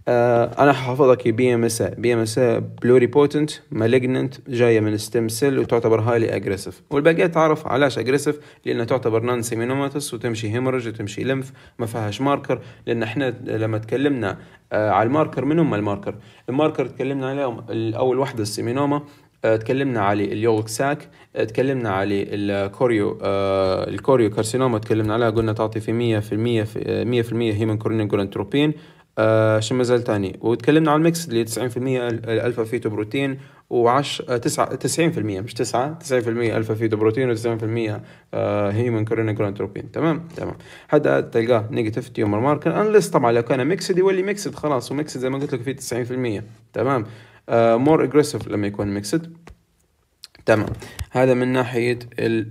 آه انا ححافظك بي ام اس بي ام اس بلوري بوتنت مالجننت جايه من ستيم سيل وتعتبر هايلي اجريسيف والباقي تعرف علاش اجريسيف لانها تعتبر نان سيمينوماتس وتمشي هيمرج وتمشي لمف ما فيهاش ماركر لان احنا لما تكلمنا آه على الماركر من هم الماركر الماركر تكلمنا عليهم اول واحده السيمينوما آه، تكلمنا على اليولك ساك آه، تكلمنا على الكوريو آه، الكوريو كارسينوما تكلمنا عليها قلنا تعطي في 100% في 100% هيمن كورنين جولانتروبين آه شو مازال ثاني وتكلمنا على الميكس اللي 90% الفا فيتو بروتين و10 9 90% مش 9 90% الفا فيتو بروتين و90% آه هيومن كورينا جرانتروبين تمام تمام هذا تلقاه نيجاتيف تيومر ماركر انليس طبعا لو كان ميكسد يولي ميكسد خلاص وميكسد زي ما قلت لك فيه 90% تمام مور آه، اجريسيف لما يكون ميكسد تمام هذا من ناحيه ال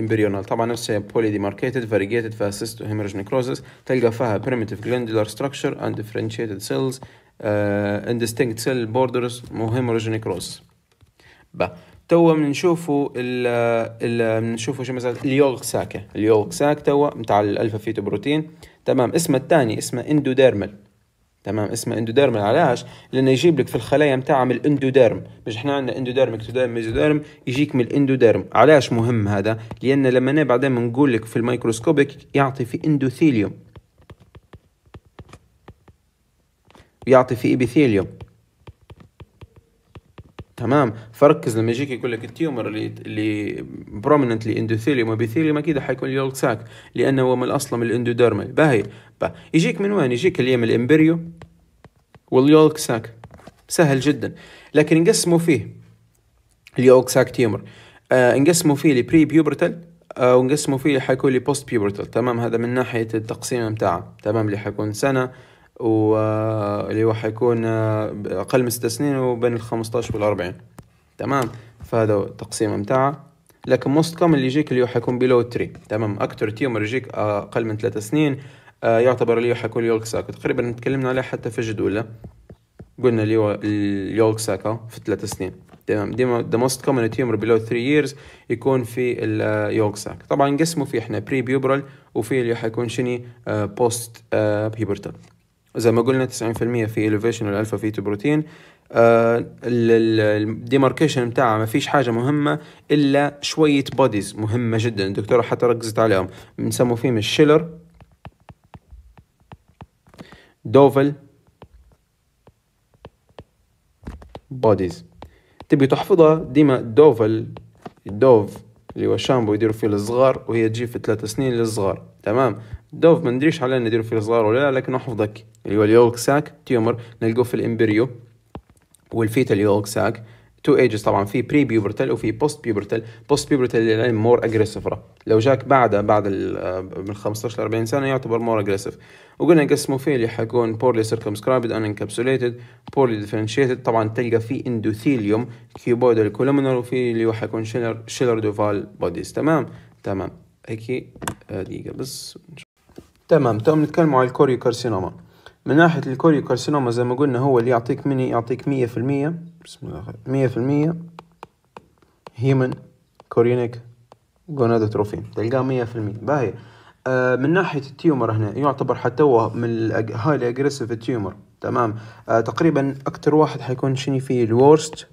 امبريونال آه، uh, طبعا نفسها بولي دي ماركيتد فاريجيتد فاسيست وهيمرج نيكروزس تلقى فيها بريمتيف جلاندولار ستراكشر اند ديفرنشيتد سيلز اندستنكت سيل بوردرز وهيمرج با تو بنشوفوا ال بنشوفوا شو مثلا اليوغ ساكه اليوغ ساك تو بتاع الالفا فيتو بروتين تمام اسمه الثاني اسمه اندوديرمال تمام اسمه اندوديرم علاش لانه يجيب لك في الخلايا نتاعها من الاندوديرم مش احنا عندنا اندوديرم اكتوديرم ميزوديرم يجيك من الاندوديرم علاش مهم هذا لان لما انا بعدين نقول لك في الميكروسكوبيك يعطي في اندوثيليوم ويعطي في ايبيثيليوم تمام فركز لما يجيك يقول لك التيومر اللي اللي برومننتلي اندوثيليوم وبيثيليوم اكيد حيكون يولك ساك لانه هو من الاصل من الاندوديرمال باهي با. يجيك من وين يجيك اليم الامبريو واليولد ساك سهل جدا لكن نقسموا فيه اليولد ساك تيومر آه نقسموا فيه لبري بيوبرتال آه ونقسموا فيه حيكون البوست بيوبرتال تمام هذا من ناحيه التقسيم بتاعه تمام اللي حيكون سنه واللي هو حيكون آه، اقل من ست سنين وبين ال 15 وال 40 تمام فهذا التقسيمه متاعه لكن موست كوم اللي يجيك اللي هو حيكون بيلو 3 تمام اكتر تيومر يجيك آه، اقل من 3 سنين آه، يعتبر اللي هو حيكون اليولك ساكا تقريبا تكلمنا عليه حتى في الجدول قلنا اللي هو اليولك ساكا في 3 سنين تمام ديما ذا موست كومن تيومر بيلو 3 ييرز يكون في اليولك ساك طبعا نقسمه في احنا بري بيوبرال وفي اللي حيكون شني بوست بيبرتال زي ما قلنا 90% في اليفيشن والالفا فيتو بروتين الديماركيشن آه، بتاعها ما فيش حاجه مهمه الا شويه بوديز مهمه جدا الدكتوره حتى ركزت عليهم بنسموا فيهم الشيلر دوفل بوديز تبي تحفظها ديما دوفل دوف اللي هو الشامبو يديروا فيه الصغار وهي تجي في ثلاث سنين للصغار تمام دوف ما ندريش على نديرو في الصغار ولا لا لكن نحفظك اللي هو اليورك ساك تيومر نلقوه في الامبريو والفيتا اليولك ساك تو ايجز طبعا في بري بيوبرتال وفي بوست بيوبرتال بوست بيوبرتال للعلم مور اجريسيف لو جاك بعد بعد آه، من 15 ل 40 سنه يعتبر مور اجريسيف وقلنا نقسمه فيه اللي حيكون بورلي سيركمسكرايبد ان انكابسوليتد بورلي ديفرنشيتد طبعا تلقى في اندوثيليوم كيوبويد الكولومنر وفي اللي هو حيكون شيلر شيلر دوفال بوديز تمام تمام هيك آه، دقيقه بس تمام تو نتكلم على الكوريو كارسينوما من ناحية الكوريو كارسينوما زي ما قلنا هو اللي يعطيك مني يعطيك مية في المية بسم الله مية في المية هيمن كورينيك جونادوتروفين تلقاه مية في المية باهي آه من ناحية التيومر هنا يعتبر حتى هو من الهايلي اجريسيف تيومر تمام آه تقريبا أكتر واحد حيكون شني فيه الورست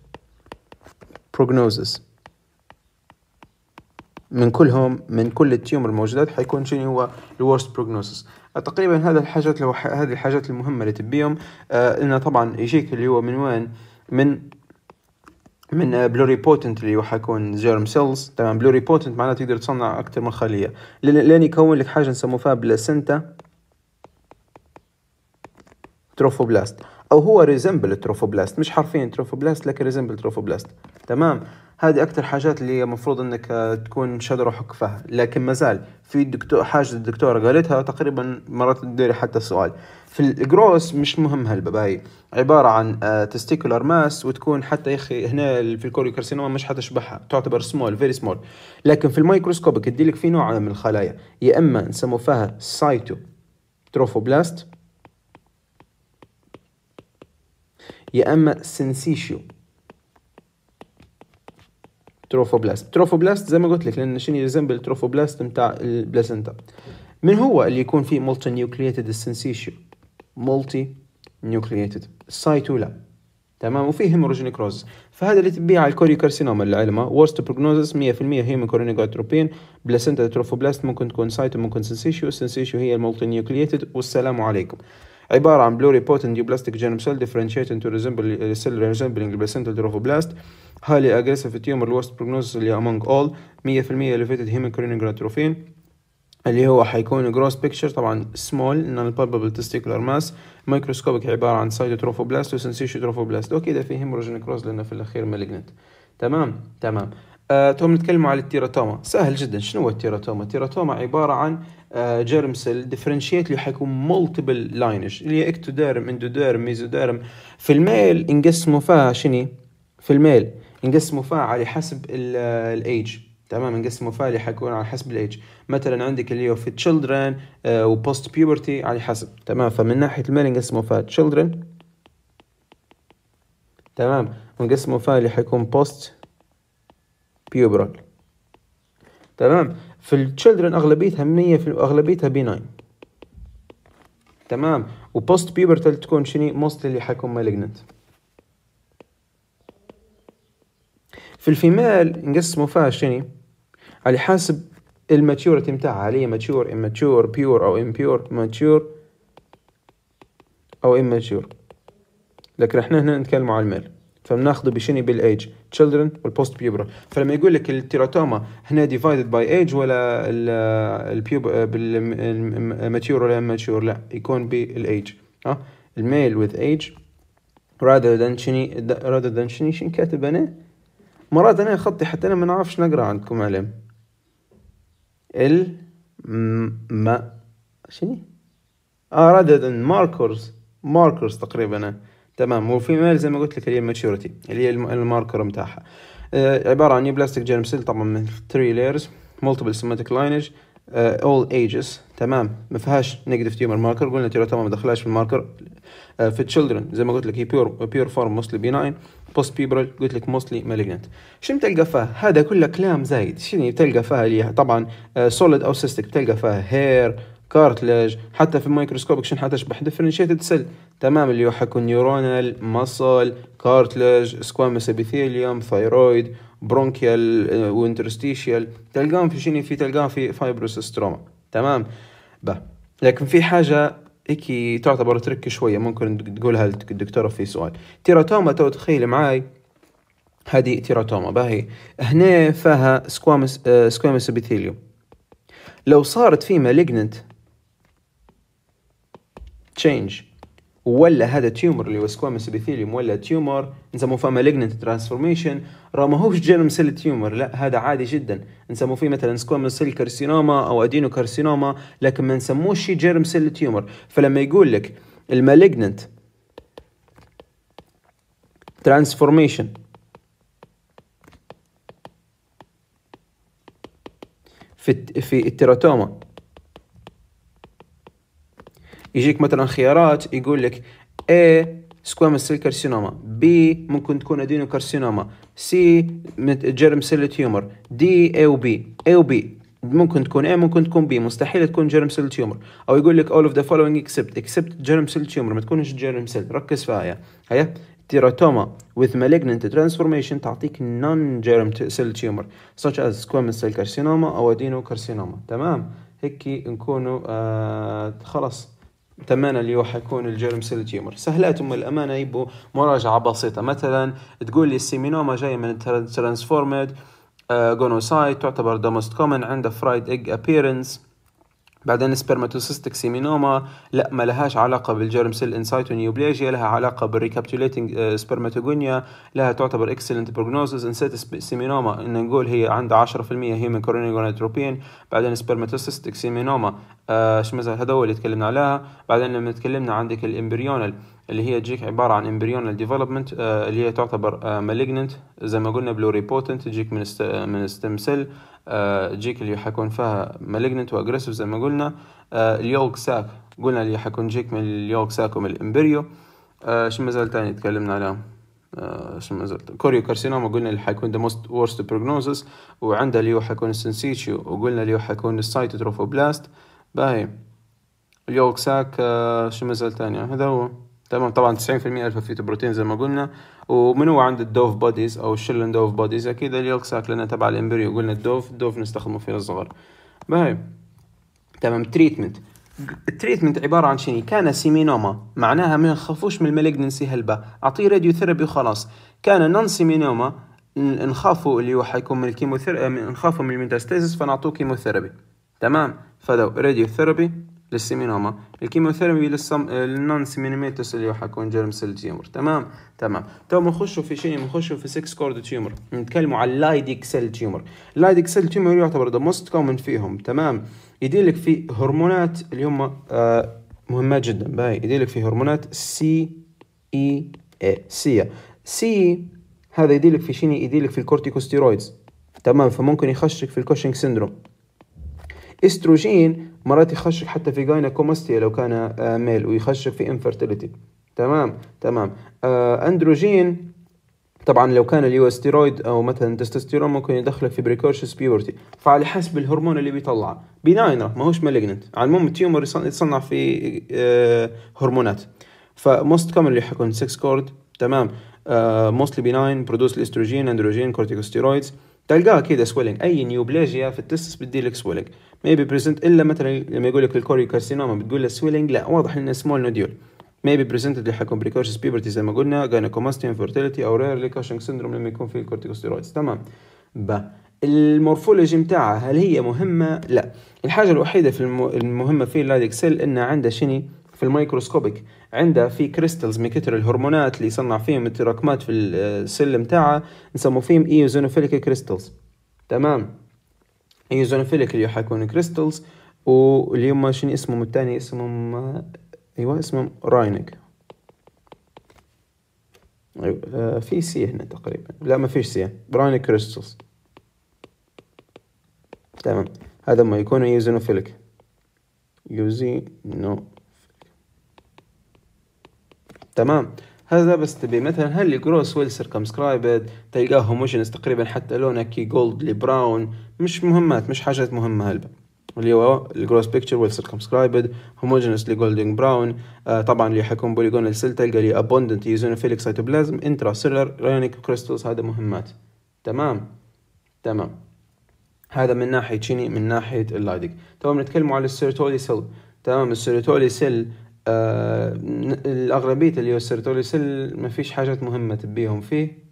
بروجنوزس من كلهم من كل التيومر الموجودات حيكون شنو هو الورست بروجنوسس تقريبا هذا الحاجات لو هذه الحاجات المهمه اللي تبيهم آه انه طبعا يجيك اللي هو من وين من من بلوري آه، بوتنت اللي هو حيكون جيرم سيلز تمام بلوري بوتنت معناته تقدر تصنع اكثر من خليه لين يكون لك حاجه نسموها فيها بلاسنتا تروفوبلاست او هو ريزمبل تروفوبلاست مش حرفيا تروفوبلاست لكن ريزمبل تروفوبلاست تمام هذه اكثر حاجات اللي المفروض انك آه، تكون شاد روحك فيها لكن ما زال في دكتور حاجه الدكتوره قالتها تقريبا مرات تديري حتى السؤال في الجروس مش مهم هالبباي عباره عن تستيكولار آه، ماس وتكون حتى يا اخي هنا في الكوليكارسينوما مش حتشبعها تعتبر سمول فيري سمول لكن في الميكروسكوبك تديلك في نوع من الخلايا يا اما نسمو فيها سايتو تروفوبلاست يا اما سنسيشيو تروفوبلاست تروفوبلاست زي ما قلت لك لان شنو يزمبل التروفوبلاست نتاع البلاسنتا من هو اللي يكون فيه مولتي نيوكليتد السنسيشن مولتي نيوكليتد السايتو لا تمام وفيه هيموروجين كروز فهذا اللي تبيع على الكوري كارسينوما للعلم ورست بروجنوزس 100% من كورينيكوتروبين بلاسنتا تروفوبلاست ممكن تكون سايتو ممكن سنسيشيو سنسيشيو هي المولتي نيوكليتد والسلام عليكم عبارة عن بلوري بوتن دي بلاستيك جينوم سيل differentiating to resemble uh, cell resembling placental trophoblast highly aggressive تيومر الوست prognosis اللي امونج اول 100% elevated hemocronin جراتروفين اللي هو حيكون جروس بيكتشر طبعا سمول نون بالبابل تستيكولار ماس مايكروسكوبيك عباره عن سايتوتروفوبلاست وسنسيشوتروفوبلاست اوكي ده في هيموروجين كروز لانه في الاخير مالجنت تمام تمام آه، توم على التيراتوما سهل جدا شنو هو التيراتوما التيراتوما عباره عن آه، جرم سيل ديفرنشيت اللي حيكون ملتيبل لاينج اللي هي اكتوديرم اندوديرم ميزوديرم في الميل انقسموا فيها شني في الميل انقسموا فيها على حسب الايج آه، تمام انقسموا فيها اللي حيكون على حسب الايج مثلا عندك اللي هو في تشيلدرن آه، وبوست بيوبرتي على حسب تمام فمن ناحيه الميل انقسموا فيها تشيلدرن تمام انقسموا فيها اللي حيكون بوست بيوبرال تمام في التشيلدرن اغلبيتها 100 في اغلبيتها بي 9 تمام وبوست بيوبرتال تكون شني موست اللي حيكون مالجنت في الفيمال نقسموا فيها شني على حسب الماتيورتي متاعها هل هي ماتيور اماتيور بيور او امبيور ماتيور او اماتيور لكن احنا هنا نتكلموا على المال فبناخذه بشني بالايج children والبوست بيوبرال فلما يقول لك التيراتوما هنا ديفايدد باي ايج ولا mature آه، ولا immature لا يكون بالايج ها الميل وذ ايج rather than شني rather than شني شن كاتب انا مرات انا خطي حتى انا ما نعرفش نقرا عندكم علم ال ما شني اه rather than markers markers تقريبا تمام وفي ميل زي ما قلت لك اللي هي الماتشورتي اللي هي الماركر متاعها آه، عباره عن بلاستيك جيرم سيل طبعا من 3 لايرز ملتيبل سيماتيك لاينج اول ايجز تمام ما فيهاش نيجاتيف تيومر ماركر قلنا تيرا تمام ما دخلهاش في الماركر آه، في تشيلدرن زي ما قلت لك هي بيور بيور فورم موستلي بيناين بوست بيبرال قلت لك موستلي مالجنت شنو بتلقى فيها هذا كله كلام زايد شنو بتلقى فيها اللي طبعا سوليد آه، او سيستك بتلقى فيها هير كارتلاج حتى في الميكروسكوب حتى تشبه ديفرنشيتد سيل تمام اللي يحكوا نيورونال مصل كارتلاج سكوامس ابيثيليوم ثايرويد برونكيال وانترستيشيال تلقاهم في شنو في تلقاهم في فايبروس ستروما تمام با لكن في حاجه هيك تعتبر ترك شويه ممكن تقولها للدكتوره في سؤال تيراتوما تو تخيل معاي هذه تيراتوما باهي هنا فيها سكوامس آه سكوامس ابيثيليوم لو صارت في مالجننت تشينج ولا هذا تيومر اللي هو سكوامس ابيثيليوم ولا تيومر نسموه فما ليجننت ترانسفورميشن راه ماهوش جيرم سيل تيومر لا هذا عادي جدا نسموه فيه مثلا سكوامس سيل كارسينوما او ادينو كارسينوما لكن ما نسموش شي جيرم سيل تيومر فلما يقول لك المالجننت ترانسفورميشن في في التيراتوما يجيك مثلا خيارات يقول لك A سكوامس سيل كارسينوما B ممكن تكون ادينو كارسينوما C جرم سيل تيومر و B A و B ممكن تكون A ممكن تكون B مستحيل تكون جرم سيل تيومر او يقول لك all of the following except except جرم سيل تيومر ما تكونش جرم سيل ركز فيها آية. هيا هيا تيراتوما with malignant transformation تعطيك non germ cell tumor such as squamous cell carcinoma او adenocarcinoma تمام هيك نكونوا آه خلاص تمانا اللي هو حيكون سيل تيومر ام الأمانة يبوا مراجعة بسيطة مثلا تقول لي السيمينوما جاية من ترانسفورمد آه، جونوسايت تعتبر دومست كومن عنده فرايد ايج ابيرنس بعدين سبرماتوسيستك سيمينوما لا ما لهاش علاقة بالجرم سيل انسايت ونيوبليجيا لها علاقة بالريكابتوليتنج آه، سبرماتوجونيا لها تعتبر اكسلنت بروجنوزز انسيت سيمينوما ان نقول هي عند 10% هي هيومن كورونيجونيتروبين بعدين سبرماتوسيستك سيمينوما آه شو مثلا هذول اللي تكلمنا عليها بعدين لما تكلمنا عندك الامبريونال اللي هي تجيك عبارة عن امبريونال آه، ديفلوبمنت اللي هي تعتبر آه، malignant زي ما قلنا بلوريبوتنت تجيك من است من stem سيل تجيك آه، اللي حيكون فيها و واجريسيف زي ما قلنا اليولك ساك قلنا اللي حيكون تجيك من اليولك ساك ومن الامبريو شو مازال تاني تكلمنا عليهم شو مازال كوريو كارسينوما قلنا اللي حيكون ذا موست ورست prognosis وعندها اللي هو حيكون السنسيتشيو وقلنا اللي هو حيكون السايتوتروفوبلاست باهي اليولك ساك شو مازال تاني هذا هو تمام طبعا 90% الفافيتو بروتين زي ما قلنا ومن هو عند الدوف بوديز او الشلن دوف بوديز اكيد اليوكساك لانه تبع الامبريو قلنا الدوف الدوف نستخدمه في الصغار باهي تمام تريتمنت التريتمنت عبارة عن شنو كان سيمينوما معناها ما نخافوش من المالجنسي هلبة أعطيه راديو ثيرابي وخلاص كان نون سيمينوما نخافوا اللي هو حيكون من الكيموثيرابي نخافوا من الميتاستيزس فنعطوه كيموثيرابي تمام فدو راديو ثيرابي للسيمينوما الكيموثيرابي للصم... للنون سيمينوميتوس اللي راح يكون جرم سيل تيومر تمام تمام تو بنخشوا في شيء بنخشوا في 6 كورد تيومر نتكلموا على اللايديك سيل تيومر اللايديك سيل تيومر يعتبر ذا موست كومن فيهم تمام يديلك في هرمونات اللي هم آه، مهمه مهمات جدا باي يديلك في هرمونات سي اي اي سي سي هذا يديلك في شيني يديلك في الكورتيكوستيرويدز تمام فممكن يخشك في الكوشنج سيندروم استروجين مرات يخشك حتى في جاينكوماستيا لو كان ميل آه، ويخشك في انفرتيليتي تمام تمام اندروجين آه، طبعا لو كان اليو استيرويد او مثلا تستوستيرون ممكن يدخلك في بريكورشس بيورتي فعلى حسب الهرمون اللي بيطلعه بناين هوش مالجنت على المهم التيومر يصنع في آه، هرمونات فموست كومن اللي حيكون 6 كورد تمام موستلي بناين برودوس الاستروجين اندروجين كورتيكوستيرويدز تلقاها كده سويلنج اي نيوبلاجيا في التستس بدي لك سويلنج ما بي بريزنت الا مثلا لما يقول لك الكوري كارسينوما بتقول له سويلنج لا واضح انه سمول نوديول ما بي بريزنتد لحكم بريكورشس بيبرتي زي ما قلنا جانيكوماستيان فيرتيليتي او رير ليكاشنج سيندروم لما يكون في الكورتيكوستيرويدز تمام با المورفولوجي متاعها هل هي مهمه لا الحاجه الوحيده في المهمه في اللايدك سيل عنده شني في الميكروسكوبيك عنده في كريستلز من كتر الهرمونات اللي يصنع فيهم التراكمات في السلم تاعه نسموه فيهم ايوزونوفيليك كريستلز تمام ايوزونوفيليك اللي حيكون كريستلز واللي هما شنو اسمهم الثاني اسمهم ايوه اسمهم راينك أيوة، في سي هنا تقريبا لا ما فيش سي راينك كريستلز تمام هذا ما يكون يوزينوفيلك يوزينوفيلك تمام هذا بس تبي مثلا هل الجروس ويل سيركمسكرايبد تلقاه هوموجينس تقريبا حتى لونه كي جولد لبراون مش مهمات مش حاجات مهمه هلبا اللي هو الجروس بيكتشر ويل سيركمسكرايبد هوموجينس لجولدن براون آه طبعا اللي حيكون بوليجونال سيل تلقى لي ابوندنت يزونوفيليك سيتوبلازم انترا سيلر ريونيك كريستلز هذا مهمات تمام تمام هذا من ناحيه شيني من ناحيه اللايدك تمام نتكلم على السيرتولي سيل تمام السيرتولي سيل آه، الأغلبية اللي هو سيل ما فيش حاجات مهمة تبيهم فيه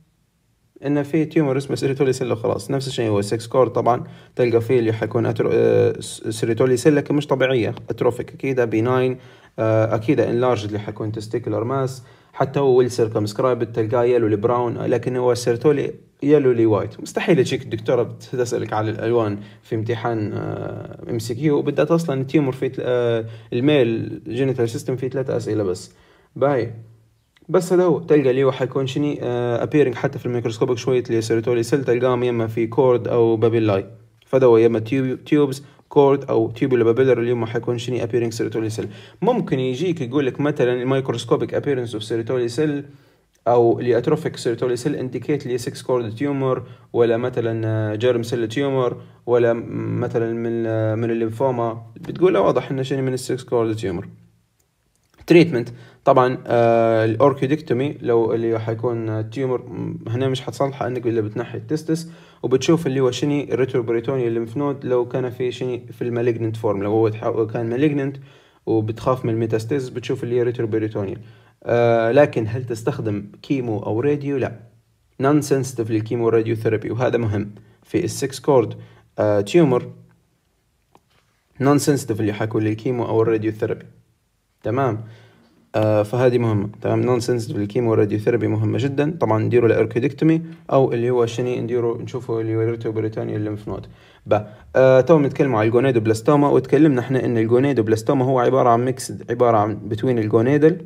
إن في تيومر اسمه سيل وخلاص نفس الشيء هو سكس كور طبعا تلقى فيه اللي حيكون أترو... آه، سيل لكن مش طبيعية أتروفيك بي بيناين أكيد انلارج آه، اللي حيكون تستيكولار ماس حتى هو ويل سيركمسكرايب تلقاه يلو براون لكن هو سيرتولي يلو لي وايت مستحيل تجيك الدكتوره تسالك على الالوان في امتحان آه، ام سي كيو وبالذات اصلا التيمور في آه، الميل جينيتال سيستم في ثلاثه اسئله بس باي بس هذا هو تلقى اللي هو حيكون شني ابيرنج آه، حتى في الميكروسكوب شويه سيرتولي سيل تلقاهم يا اما في كورد او بابيلاي فدوا هو يا اما تيوبز كورد او تيوبولا بابيلر اليوم حيكون شني ابيرنج سيرتولي سيل ممكن يجيك يقول لك مثلا الميكروسكوبك ابيرنس اوف سيرتولي سيل او الاتروفيك سيرتولي سيل انديكيت لي 6 كورد تيومر ولا مثلا آه، جيرم سيل تيومر ولا مثلا من آه، من الليمفوما بتقول واضح انه شنو من ال 6 كورد تيومر تريتمنت طبعا آه الاوركيدكتومي لو اللي حيكون آه، تيومر هنا مش حتصلح انك الا بتنحي التستس وبتشوف اللي هو شني الريتروبريتوني الليمف نود لو كان في شني في المالجننت فورم لو هو كان مالجننت وبتخاف من الميتاستيز بتشوف اللي هي ريتروبريتونيال آه، لكن هل تستخدم كيمو أو راديو؟ لا نون سنسيتيف للكيمو راديو ثيرابي وهذا مهم في السكس كورد آه، تيومر نون سنسيتيف اللي حكوا للكيمو أو الراديو ثيرابي تمام آه فهذه مهمة تمام نون سنسيتيف للكيمو راديو ثيرابي مهمة جدا طبعا نديروا الاركيدكتومي أو اللي هو شني نديروا نشوفوا اللي هو بريتانيا الليمف نود با آه تو نتكلموا على بلاستوما وتكلمنا احنا ان بلاستوما هو عبارة عن ميكس عبارة عن بتوين الجونيدل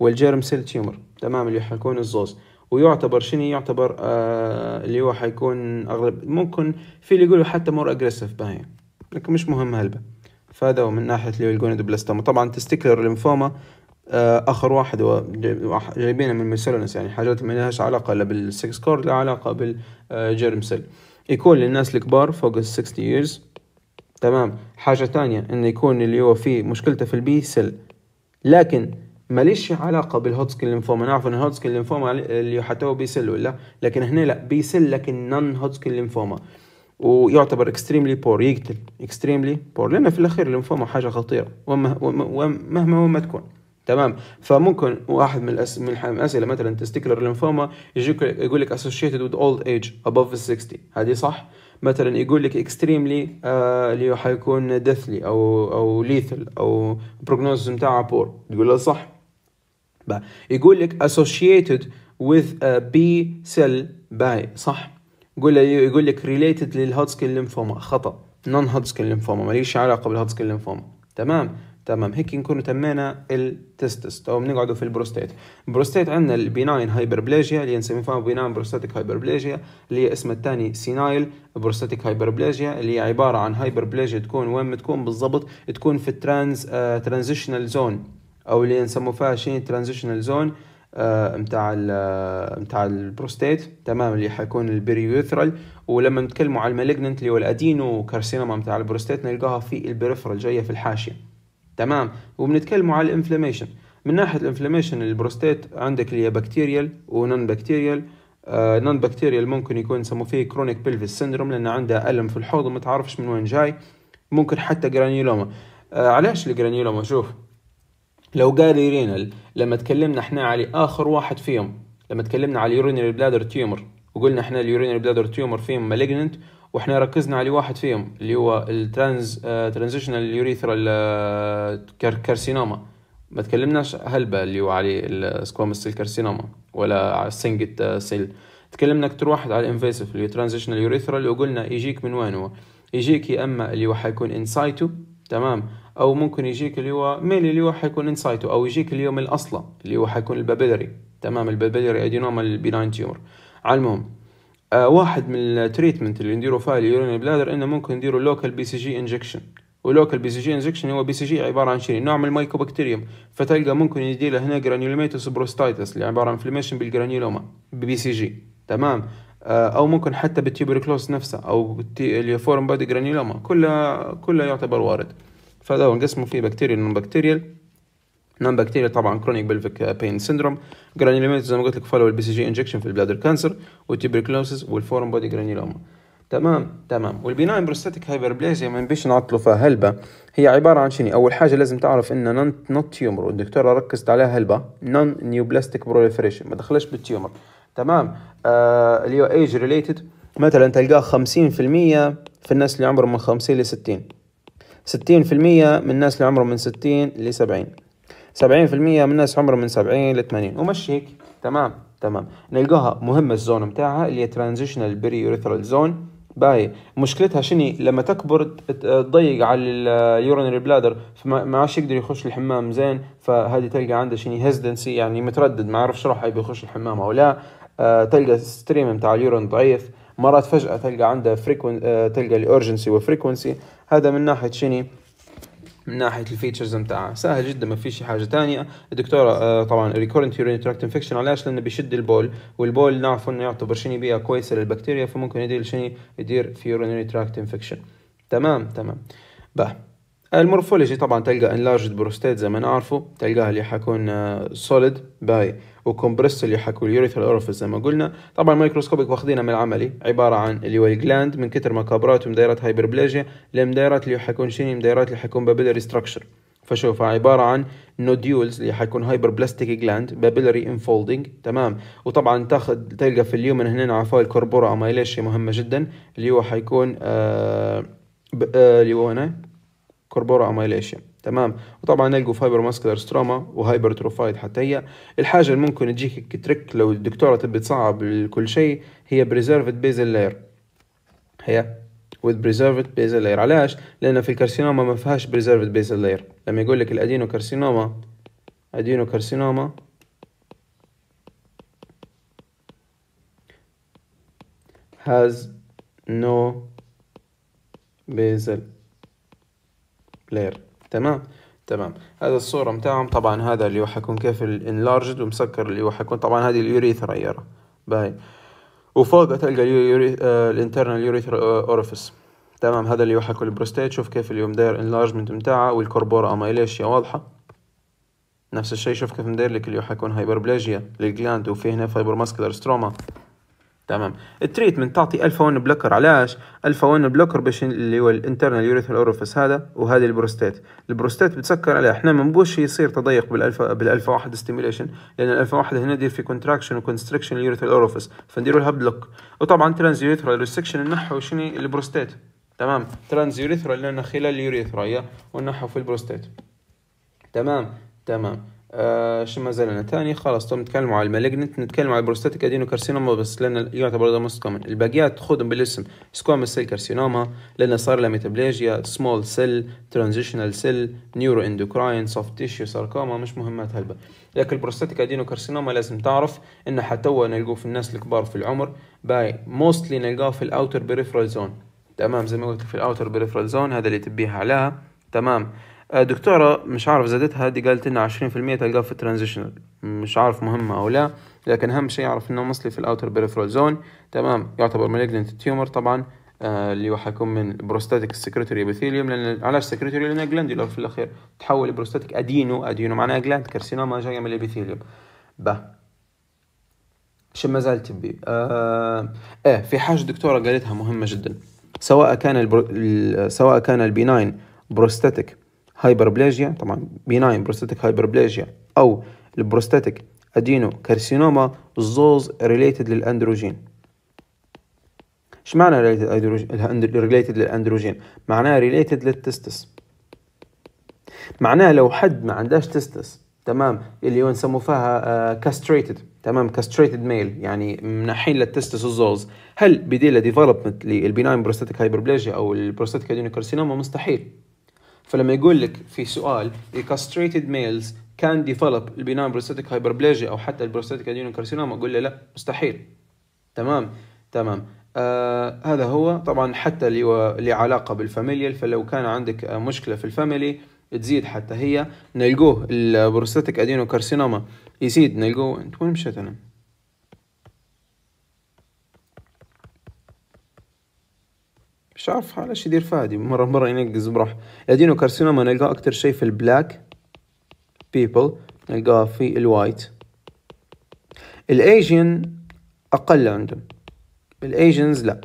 والجيرم سيل تيومر تمام اللي حيكون الزوز ويعتبر شنو يعتبر آه اللي هو حيكون اغلب ممكن في اللي يقولوا حتى مور اجريسيف باين لكن مش مهم هلبة فهذا هو من ناحيه اللي يقولون بلاستوما طبعا تستيكلر الليمفوما آه اخر واحد جايبينها جايبينه من ميسلونس يعني حاجات ما لهاش علاقه لا بالسكس كور لا علاقه بالجيرم آه، سيل يكون للناس الكبار فوق ال 60 years تمام حاجه تانية انه يكون اللي هو فيه مشكلته في البي سيل لكن ماليش علاقه بالهودجكن لينفوما نعرف ان الهودجكن لينفوما اللي سيل ولا لكن هنا لا سيل لكن نون هودجكن لينفوما ويعتبر اكستريملي بور يقتل اكستريملي بور لان في الاخير الليمفوما حاجه خطيره ومهما هو ما تكون تمام فممكن واحد من الأس... من الاسئله مثلا تستيكلر ليمفوما يجيك يقول لك اسوشيتد وذ اولد ايج ابوف 60 هذه صح مثلا يقول لك اكستريملي آه، اللي آه حيكون ديثلي او او ليثل او بروجنوز نتاعها بور تقول له صح يقول لك associated with a B cell by صح يقول يقول لك related للهودسكن ليمفوما خطا نون هودسكن ليمفوما ماليش علاقه بالهودسكن ليمفوما تمام تمام هيك نكون تمينا التستس تو بنقعدوا في البروستيت البروستيت عندنا البيناين هايبربليجيا اللي نسميها بيناين بروستاتيك هايبربليجيا اللي هي اسمها الثاني سينايل بروستاتيك هايبربليجيا اللي هي عباره عن هايبربليجيا تكون وين تكون بالضبط تكون في الترانز ترانزيشنال زون او اللي نسمو فيها شين ترانزيشنال زون آه، متاع آه، متاع البروستيت تمام اللي حيكون البريوثرال ولما نتكلموا على المالجننت اللي هو الادينو كارسينوما متاع البروستيت نلقاها في البريفرال جايه في الحاشيه تمام وبنتكلموا على الانفلاميشن من ناحيه الانفلاميشن البروستيت عندك اللي هي بكتيريال ونون بكتيريال آه نون بكتيريال ممكن يكون يسموه فيه كرونيك بلفيس سيندروم لان عندها الم في الحوض وما تعرفش من وين جاي ممكن حتى جرانيولوما آه علاش الجرانيولوما شوف لو قال رينال لما تكلمنا احنا على اخر واحد فيهم لما تكلمنا على اليورينري بلادر تيومر وقلنا احنا اليورينري بلادر تيومر فيهم مالجننت واحنا ركزنا على واحد فيهم اللي هو الترانز ترانزيشنال يوريثرال كارسينوما ما تكلمناش هلبة اللي هو عليه السكوامس سيل كارسينوما ولا على السنجت آه، سيل تكلمنا اكثر واحد على الانفيسيف اللي هو ترانزيشنال يوريثرال وقلنا يجيك من وين هو يجيك يا اما اللي هو حيكون انسايتو تمام او ممكن يجيك اللي هو ميلي اللي هو حيكون انسايتو او يجيك اليوم الاصله اللي هو حيكون البابيلري تمام البابيلري ادينوما البيناين تيومر على المهم آه واحد من التريتمنت اللي نديرو فيها اليورين بلادر انه ممكن نديرو لوكال بي سي جي انجكشن ولوكال بي سي جي انجكشن هو بي سي جي عباره عن شنو نوع من المايكوبكتيريوم فتلقى ممكن يديله هنا جرانيولوميتوس بروستايتس اللي عباره عن انفلاميشن بالجرانيولوما بي سي جي تمام آه، او ممكن حتى بالتيوبركلوس نفسها او اللي فورم بادي جرانيولوما كلها كلها يعتبر وارد فده انقسموا في بكتيريال نون بكتيريال نون بكتيريا طبعا كرونيك بلفيك بين سيندروم جرانيلوميتس زي ما قلت لك فولو البي سي جي انجكشن في البلادر كانسر والتيبركلوسيس والفورم بودي جرانيلوما تمام تمام والبناين بروستاتيك هايبر بليزيا ما نبيش نعطلوا فيها هلبة هي عبارة عن شنو أول حاجة لازم تعرف إن نون نوت تيومر والدكتورة ركزت عليها هلبة نون نيوبلاستيك بروليفريشن ما دخلش بالتيومر تمام آه اللي هو ايج ريليتد مثلا تلقاه 50% في الناس اللي عمرهم من 50 ل 60 ستين في المية من الناس اللي عمرهم من ستين لسبعين سبعين في المية من الناس عمرهم من سبعين لثمانين ومش هيك تمام تمام نلقاها مهمة الزون بتاعها اللي هي ترانزيشنال بري يوريثرال زون باهي مشكلتها شني لما تكبر تضيق على اليورينري بلادر فما عادش يقدر يخش الحمام زين فهذه تلقى عنده شني هيزدنسي يعني متردد ما عرفش روحه يخش الحمام او لا آه، تلقى الستريم بتاع اليورين ضعيف مرات فجاه تلقى عندها آه، فريكون تلقى الاورجنسي وفريكونسي هذا من ناحيه شني من ناحيه الفيتشرز نتاعها سهل جدا ما في شي حاجه تانية الدكتوره آه، طبعا ريكورنت يورين تراكت انفكشن علاش لانه بيشد البول والبول نعرف انه يعتبر شني بيئه كويسه للبكتيريا فممكن يدير شني يدير في يورين تراكت انفكشن تمام تمام باه المورفولوجي طبعا تلقى انلارجد بروستيت زي ما نعرفه تلقاها اللي حكون سوليد آه، باي وكمبرس اللي حكون اليوريثرال اورفيس زي ما قلنا طبعا الميكروسكوبيك واخدينها من العملي عباره عن اللي هو الجلاند من كتر ما كبرات ومدايرات هايبربليجيا لمدايرات اللي حيكون شيني مدايرات اللي حيكون بابيلري ستراكشر فشوفها عبارة عن نوديولز اللي حيكون هايبر بلاستيك جلاند بابيلري انفولدنج تمام وطبعا تاخذ تلقى في اليومن هنا عفوا الكربورا اميليشيا مهمة جدا اللي هو حيكون آه, آه اللي هو هنا كوربورا اميليشن تمام وطبعا نلقوا فايبر ماسكلر ستروما وهايبرتروفايد حتى هي الحاجه اللي ممكن تجيك تريك لو الدكتوره تبي تصعب كل شيء هي بريزيرفد بيزل لاير هي with preserved basal layer علاش لان في الكارسينوما ما فيهاش preserved basal layer لما يقول لك الادينو كارسينوما ادينو كارسينوما has no basal بلاير تمام تمام هذا الصورة متاعهم طبعا هذا اللي هو حيكون كيف الانلارجد ومسكر اللي هو حيكون طبعا هذه اليوريثرا يرى باي وفوق تلقى الانترنال يوريثرا اورفيس تمام هذا اللي هو حيكون البروستيت شوف كيف اليوم داير انلارجمنت نتاعها والكوربورا اميليشيا واضحة نفس الشيء شوف كيف مدير لك اللي هو حيكون هايبربلاجيا للجلاند وفي هنا فايبر ماسكلر ستروما تمام التريتمنت تعطي الفا 1 بلوكر علاش الفا 1 بلوكر باش اللي هو الانترنال يوريثرال اورفيس هذا وهذا البروستات البروستات بتسكر عليه احنا ما نبوش يصير تضيق بالالفا بالالفا 1 ستيميليشن لان الالفا 1 هنا دير في كونتراكشن وكونستركشن اليوريثرال اورفيس فندير لها بلوك وطبعا ترانز يوريثرال ريسكشن نحو شنو البروستات تمام ترانز يوريثرا لان خلال اليوريثرا ونحو في البروستات تمام تمام آه شو ما زالنا تاني خلاص تو نتكلم على المالجنت نتكلم على البروستاتيك ادينو كارسينوما بس لان يعتبر هذا موست كومن الباقيات خذهم بالاسم سكوما سيل كارسينوما لان صار لها ميتابليجيا سمول سيل ترانزيشنال سيل نيورو اندوكراين سوفت تيشيو ساركوما مش مهمات هلبا لكن البروستاتيك ادينو كارسينوما لازم تعرف انه حتى نلقوه في الناس الكبار في العمر باي موستلي نلقاه في الاوتر بريفرال زون تمام زي ما قلت في الاوتر بريفرال زون هذا اللي تبيها عليها تمام آه، دكتورة مش عارف زادتها دي قالت لنا عشرين في المية تلقاها في الترانزيشنال مش عارف مهمة أو لا لكن أهم شيء أعرف إنه مصلي في الأوتر بيريفرال زون تمام يعتبر مالجنت تيومر طبعا آه، اللي هو حيكون من بروستاتيك سكرتوري ابيثيليوم لان علاش سكرتوري لان جلاندولار في الاخير تحول بروستاتيك ادينو ادينو معناها جلاند كارسينوما جايه من الابيثيليوم به شو ما زال تبي آه, ايه في حاجه دكتوره قالتها مهمه جدا سواء كان البرو... سواء كان البيناين بروستاتيك هايبربلاجيا طبعا بيناين بروستاتيك هايبربلاجيا او البروستاتيك ادينو كارسينوما الزوز ريليتد للاندروجين ايش معنى ريليتد للاندروجين معناها ريليتد للتستس معناها لو حد ما عندهاش تستس تمام اللي هو نسموا فيها كاستريتد آه، تمام كاستريتد ميل يعني منحين للتستس الزوز هل بديل ديفلوبمنت للبناين بروستاتيك هايبربلاجيا او البروستاتيك ادينو كارسينوما مستحيل فلما يقول لك في سؤال males can develop ديفلوب البناء بروستاتيك هايبربليجيا او حتى البروستاتيك ادينو كارسينوما اقول له لا مستحيل تمام تمام آه هذا هو طبعا حتى اللي هو اللي علاقه بالفاميليال فلو كان عندك مشكله في الفاميلي تزيد حتى هي نلقوه البروستاتيك ادينو كارسينوما يزيد نلقوه انت وين مشيت انا؟ مش عارف علاش يدير فادي مره مره ينقز بروح الادينوكارسينوما نلقاه اكتر شي في البلاك بيبل نلقاه في الوايت الايجين اقل عندهم الايجينز لا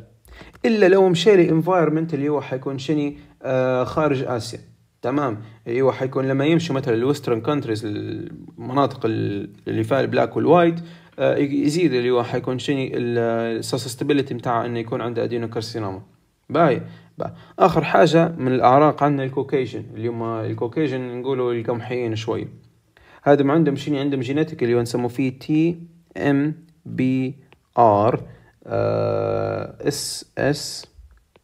الا لو مشى لي انفايرمنت اللي هو حيكون شني آه خارج اسيا تمام اللي هو حيكون لما يمشوا مثلا الويسترن كونتريز المناطق اللي فيها البلاك والوايت آه يزيد اللي هو حيكون شني السستبيلتي نتاع انه يكون عنده ادينو كارسينوما باي اخر حاجه من الاعراق عندنا الكوكيجن اليوم الكوكيجن نقولوا القمحيين شوي هذا عندهم شيء عندهم جيناتيك اللي نسمو فيه تي ام بي ار اس اس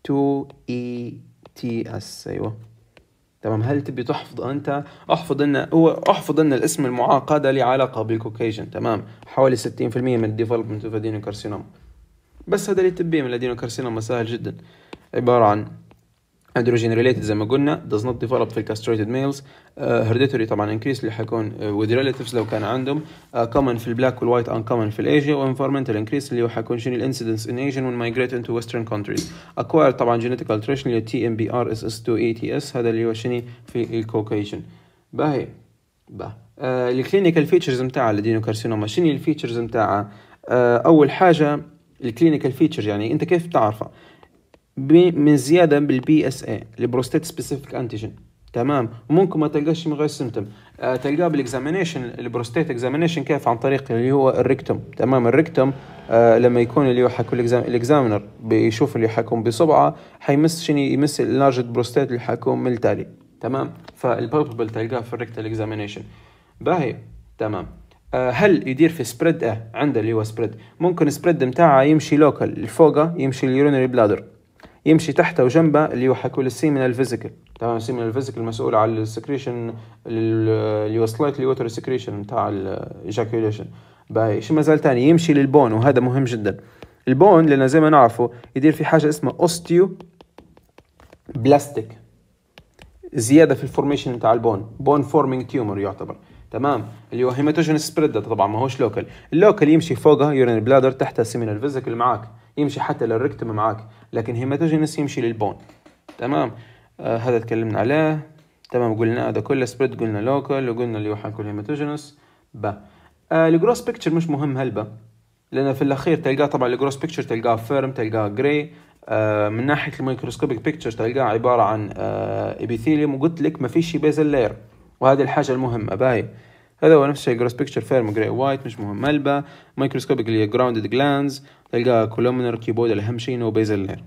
2 اي تي اس ايوه تمام هل تبي تحفظ انت احفظ ان هو احفظ ان الاسم المعقد له علاقه بالكوكيجن تمام حوالي 60% من الديفلوبمنت اوف كارسينوم بس هذا اللي تبيه من كارسينوم سهل جدا عبارة عن هيدروجين ريليتد زي ما قلنا does not develop في الكاستريتد ميلز هيرديتوري طبعا انكريس اللي حيكون uh, with relatives لو كان عندهم uh, common في البلاك والوايت uncommon في الايجيا وانفيرمنتال انكريس اللي هو حيكون شنو الانسيدنس ان ايجيا when migrate into western countries acquired طبعا genetic alteration اللي تي ام بي ار اس اس 2 اي تي اس هذا اللي هو شنو في الكوكيشن باهي باه الكلينيكال فيتشرز نتاع الادينوكارسينوما شنو الفيتشرز نتاعها uh, اول حاجه الكلينيكال فيتشر يعني انت كيف تعرفه من زياده بالبي اس اي البروستيت سبيسيفيك انتيجين تمام ممكن ما تلقاش من غير سمتم آه تلقاه بالاكزامينيشن البروستيت اكزامينيشن كيف عن طريق اللي هو الريكتوم تمام الريكتوم آه لما يكون اللي هو الاكزامينر بيشوف اللي حيكون بصبعه حيمس شنو يمس اللارج بروستيت اللي حيكون من التالي تمام فالبالبل تلقاه في الريكتال اكزامينيشن باهي تمام آه هل يدير في سبريد اه عنده اللي هو سبريد ممكن سبريد بتاعه يمشي لوكال لفوقه يمشي اليورينري بلادر يمشي تحته وجنبه اللي هو حيكون السيمينال فيزيكال تمام السيمينال فيزيكال مسؤول على السكريشن اللي وصلت لي ووتر سكريشن نتاع الاجاكيوليشن باهي شو مازال تاني يمشي للبون وهذا مهم جدا البون لان زي ما نعرفه يدير في حاجه اسمها اوستيو بلاستيك زياده في الفورميشن نتاع البون بون فورمينج تيومر يعتبر تمام اللي هو هيماتوجين سبريد طبعا ماهوش لوكال اللوكال يمشي فوقها يورين بلادر تحتها سيمينال فيزيكال معاك يمشي حتى للركتم معاك لكن هيماتوجينس يمشي للبون تمام آه هذا اتكلمنا عليه تمام قلنا هذا كله سبريد قلنا لوكال وقلنا اللي هو كل هيماتوجينس با آه الجروس بيكتشر مش مهم هلبا لأن في الأخير تلقاه طبعا الجروس بيكتشر تلقاه فيرم تلقاه جراي آه من ناحية الميكروسكوبيك بيكتشر تلقاه عبارة عن آه إبيثيليوم وقلت لك ما فيش بيزل لاير وهذه الحاجة المهمة باهي هذا هو نفس الشيء جروس بيكتشر فيرم جراي وايت مش مهم ملبا مايكروسكوبيك اللي هي جراوندد جلاندز تلقاها كولومنر كيبود اهم شيء نو بيزل لير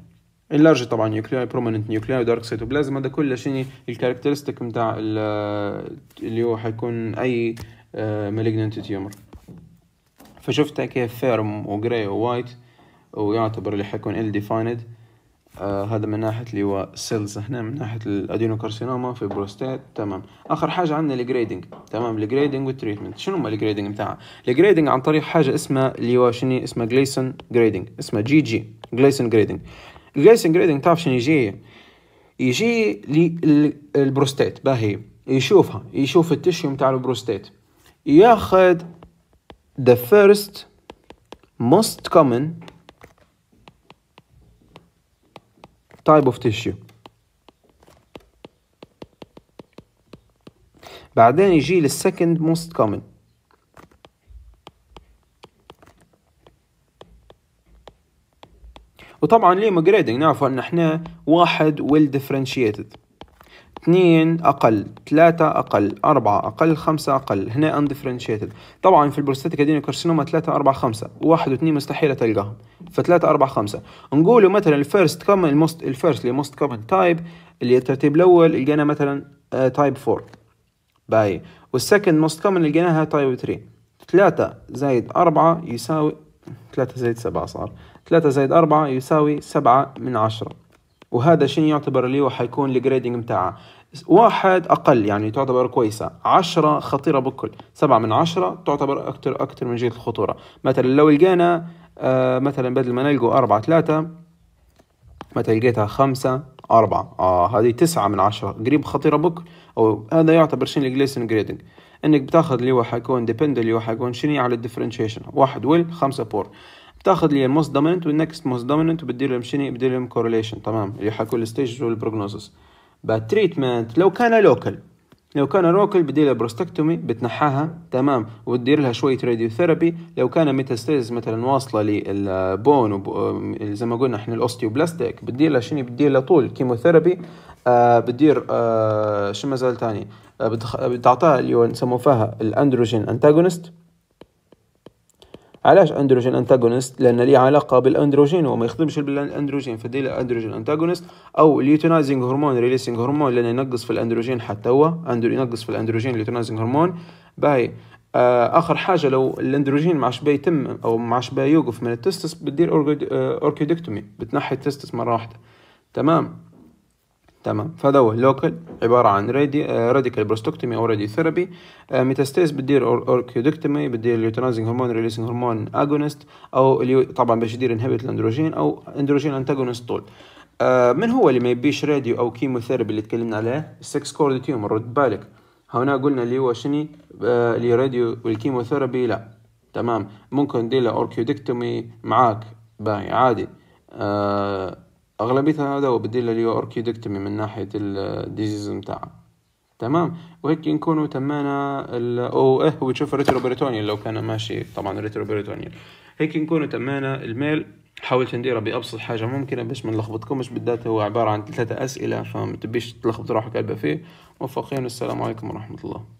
اللارج طبعا نيوكلياي برومننت نيوكلياي ودارك سيتوبلازم هذا كله شنو الكاركترستيك نتاع اللي هو حيكون اي مالجننت تيومر فشفتها كيف فيرم وجراي ووايت ويعتبر اللي حيكون ال ديفايند آه هذا من ناحية اللي هو سيلز هنا من ناحية الادينوكارسينوما في البروستات تمام اخر حاجة عندنا الجريدنج تمام الجريدنج والتريتمنت شنو هما الجريدنج بتاعها الجريدنج عن طريق حاجة اسمها اللي هو شنو اسمها جليسون جريدنج اسمها جي جي جليسون جريدنج الجليسون جريدنج تعرف شنو يجي يجي للبروستات باهي يشوفها يشوف التشيو نتاع البروستات ياخذ the first most common type of tissue بعدين يجي للسكند موست كومن وطبعا ليه جريدنج نعرفوا ان احنا واحد ويل ديفرنشيتد اثنين أقل ثلاثة أقل أربعة أقل خمسة أقل هنا undifferentiated طبعا في البروستاتيك adenocarcinoma ثلاثة أربعة خمسة واحد واثنين مستحيل تلقاهم فثلاثة أربعة خمسة نقولوا مثلا الفيرست كومن الموست الفيرست اللي موست كومن تايب اللي الترتيب الأول لقينا مثلا تايب uh, 4 باي والسكند موست كومن لقيناها تايب 3 ثلاثة زائد أربعة يساوي ثلاثة زائد سبعة صار ثلاثة زائد أربعة يساوي سبعة من عشرة وهذا شن يعتبر اللي هو حيكون الجريدنج متاعها واحد أقل يعني تعتبر كويسة عشرة خطيرة بكل سبعة من عشرة تعتبر أكثر أكثر من جهة الخطورة مثلا لو لقينا آه مثلا بدل ما نلقوا أربعة ثلاثة مثلا لقيتها خمسة أربعة آه هذه تسعة من عشرة قريب خطيرة بكل أو هذا يعتبر شنو الجليسن جريدنج انك بتاخذ اللي هو حيكون ديبند اللي هو حيكون شنو على الديفرنشيشن واحد ويل خمسة بور بتاخذ لي الموست دوميننت والنكست موست دوميننت وبدير لهم شنو بدير لهم كورليشن تمام اللي حكوا الستيج والبروجنوزس بعد تريتمنت لو كان لوكال لو كان لوكال بدي لها بروستكتومي بتنحاها تمام وتدير لها شويه راديوثيرابي لو كان ميتاستيز مثلا واصله للبون زي ما قلنا احنا الاوستيوبلاستيك بدير لها شنو بدير لها طول كيموثيرابي آه بدير آه شو مازال ثاني آه بتخ... بتعطيها اللي نسموه فيها الاندروجين انتاجونست علاش اندروجين انتاغونست لان ليه علاقه بالاندروجين وما يخدمش بالاندروجين فدي الاندروجين انتاغونست او اليوتينايزنج هرمون ريليسنج هرمون لانه ينقص في الاندروجين حتى هو اندرو ينقص في الاندروجين اليوتينايزنج هرمون باهي آه، اخر حاجه لو الاندروجين ما عادش بيتم او ما عادش بيوقف من التستس بتدير آه، اوركيدكتومي بتنحي التستس مره واحده تمام تمام فده هو اللوكل عبارة عن رادي راديكال بروستوكتومي أو راديو ثيرابي ميتاستيز بتدير أوركيودكتومي بتدير اليوتنايزنج هرمون ريليسنج هرمون أجونست أو طبعا باش يدير انهبيت الاندروجين أو اندروجين أنتاجونست طول آه، من هو اللي ما يبيش راديو أو كيموثيرابي اللي تكلمنا عليه السكس كورد تيومر رد بالك هنا قلنا اللي هو شني آه، اللي راديو والكيموثيرابي لا تمام ممكن ديلا أوركيودكتومي معاك باي عادي آه أغلبية هذا هو بديل اليو اركيدكتمي من ناحيه الديزيز متاعها تمام وهيك نكونوا تمينا او اه وتشوف الريتروبريتونيال لو كان ماشي طبعا الريتروبريتونيال هيك نكونوا تمينا الميل حاولت نديرها بابسط حاجه ممكنه باش ما نلخبطكمش بالذات هو عباره عن ثلاثه اسئله فما تبيش تلخبط روحك قلبه فيه موفقين والسلام عليكم ورحمه الله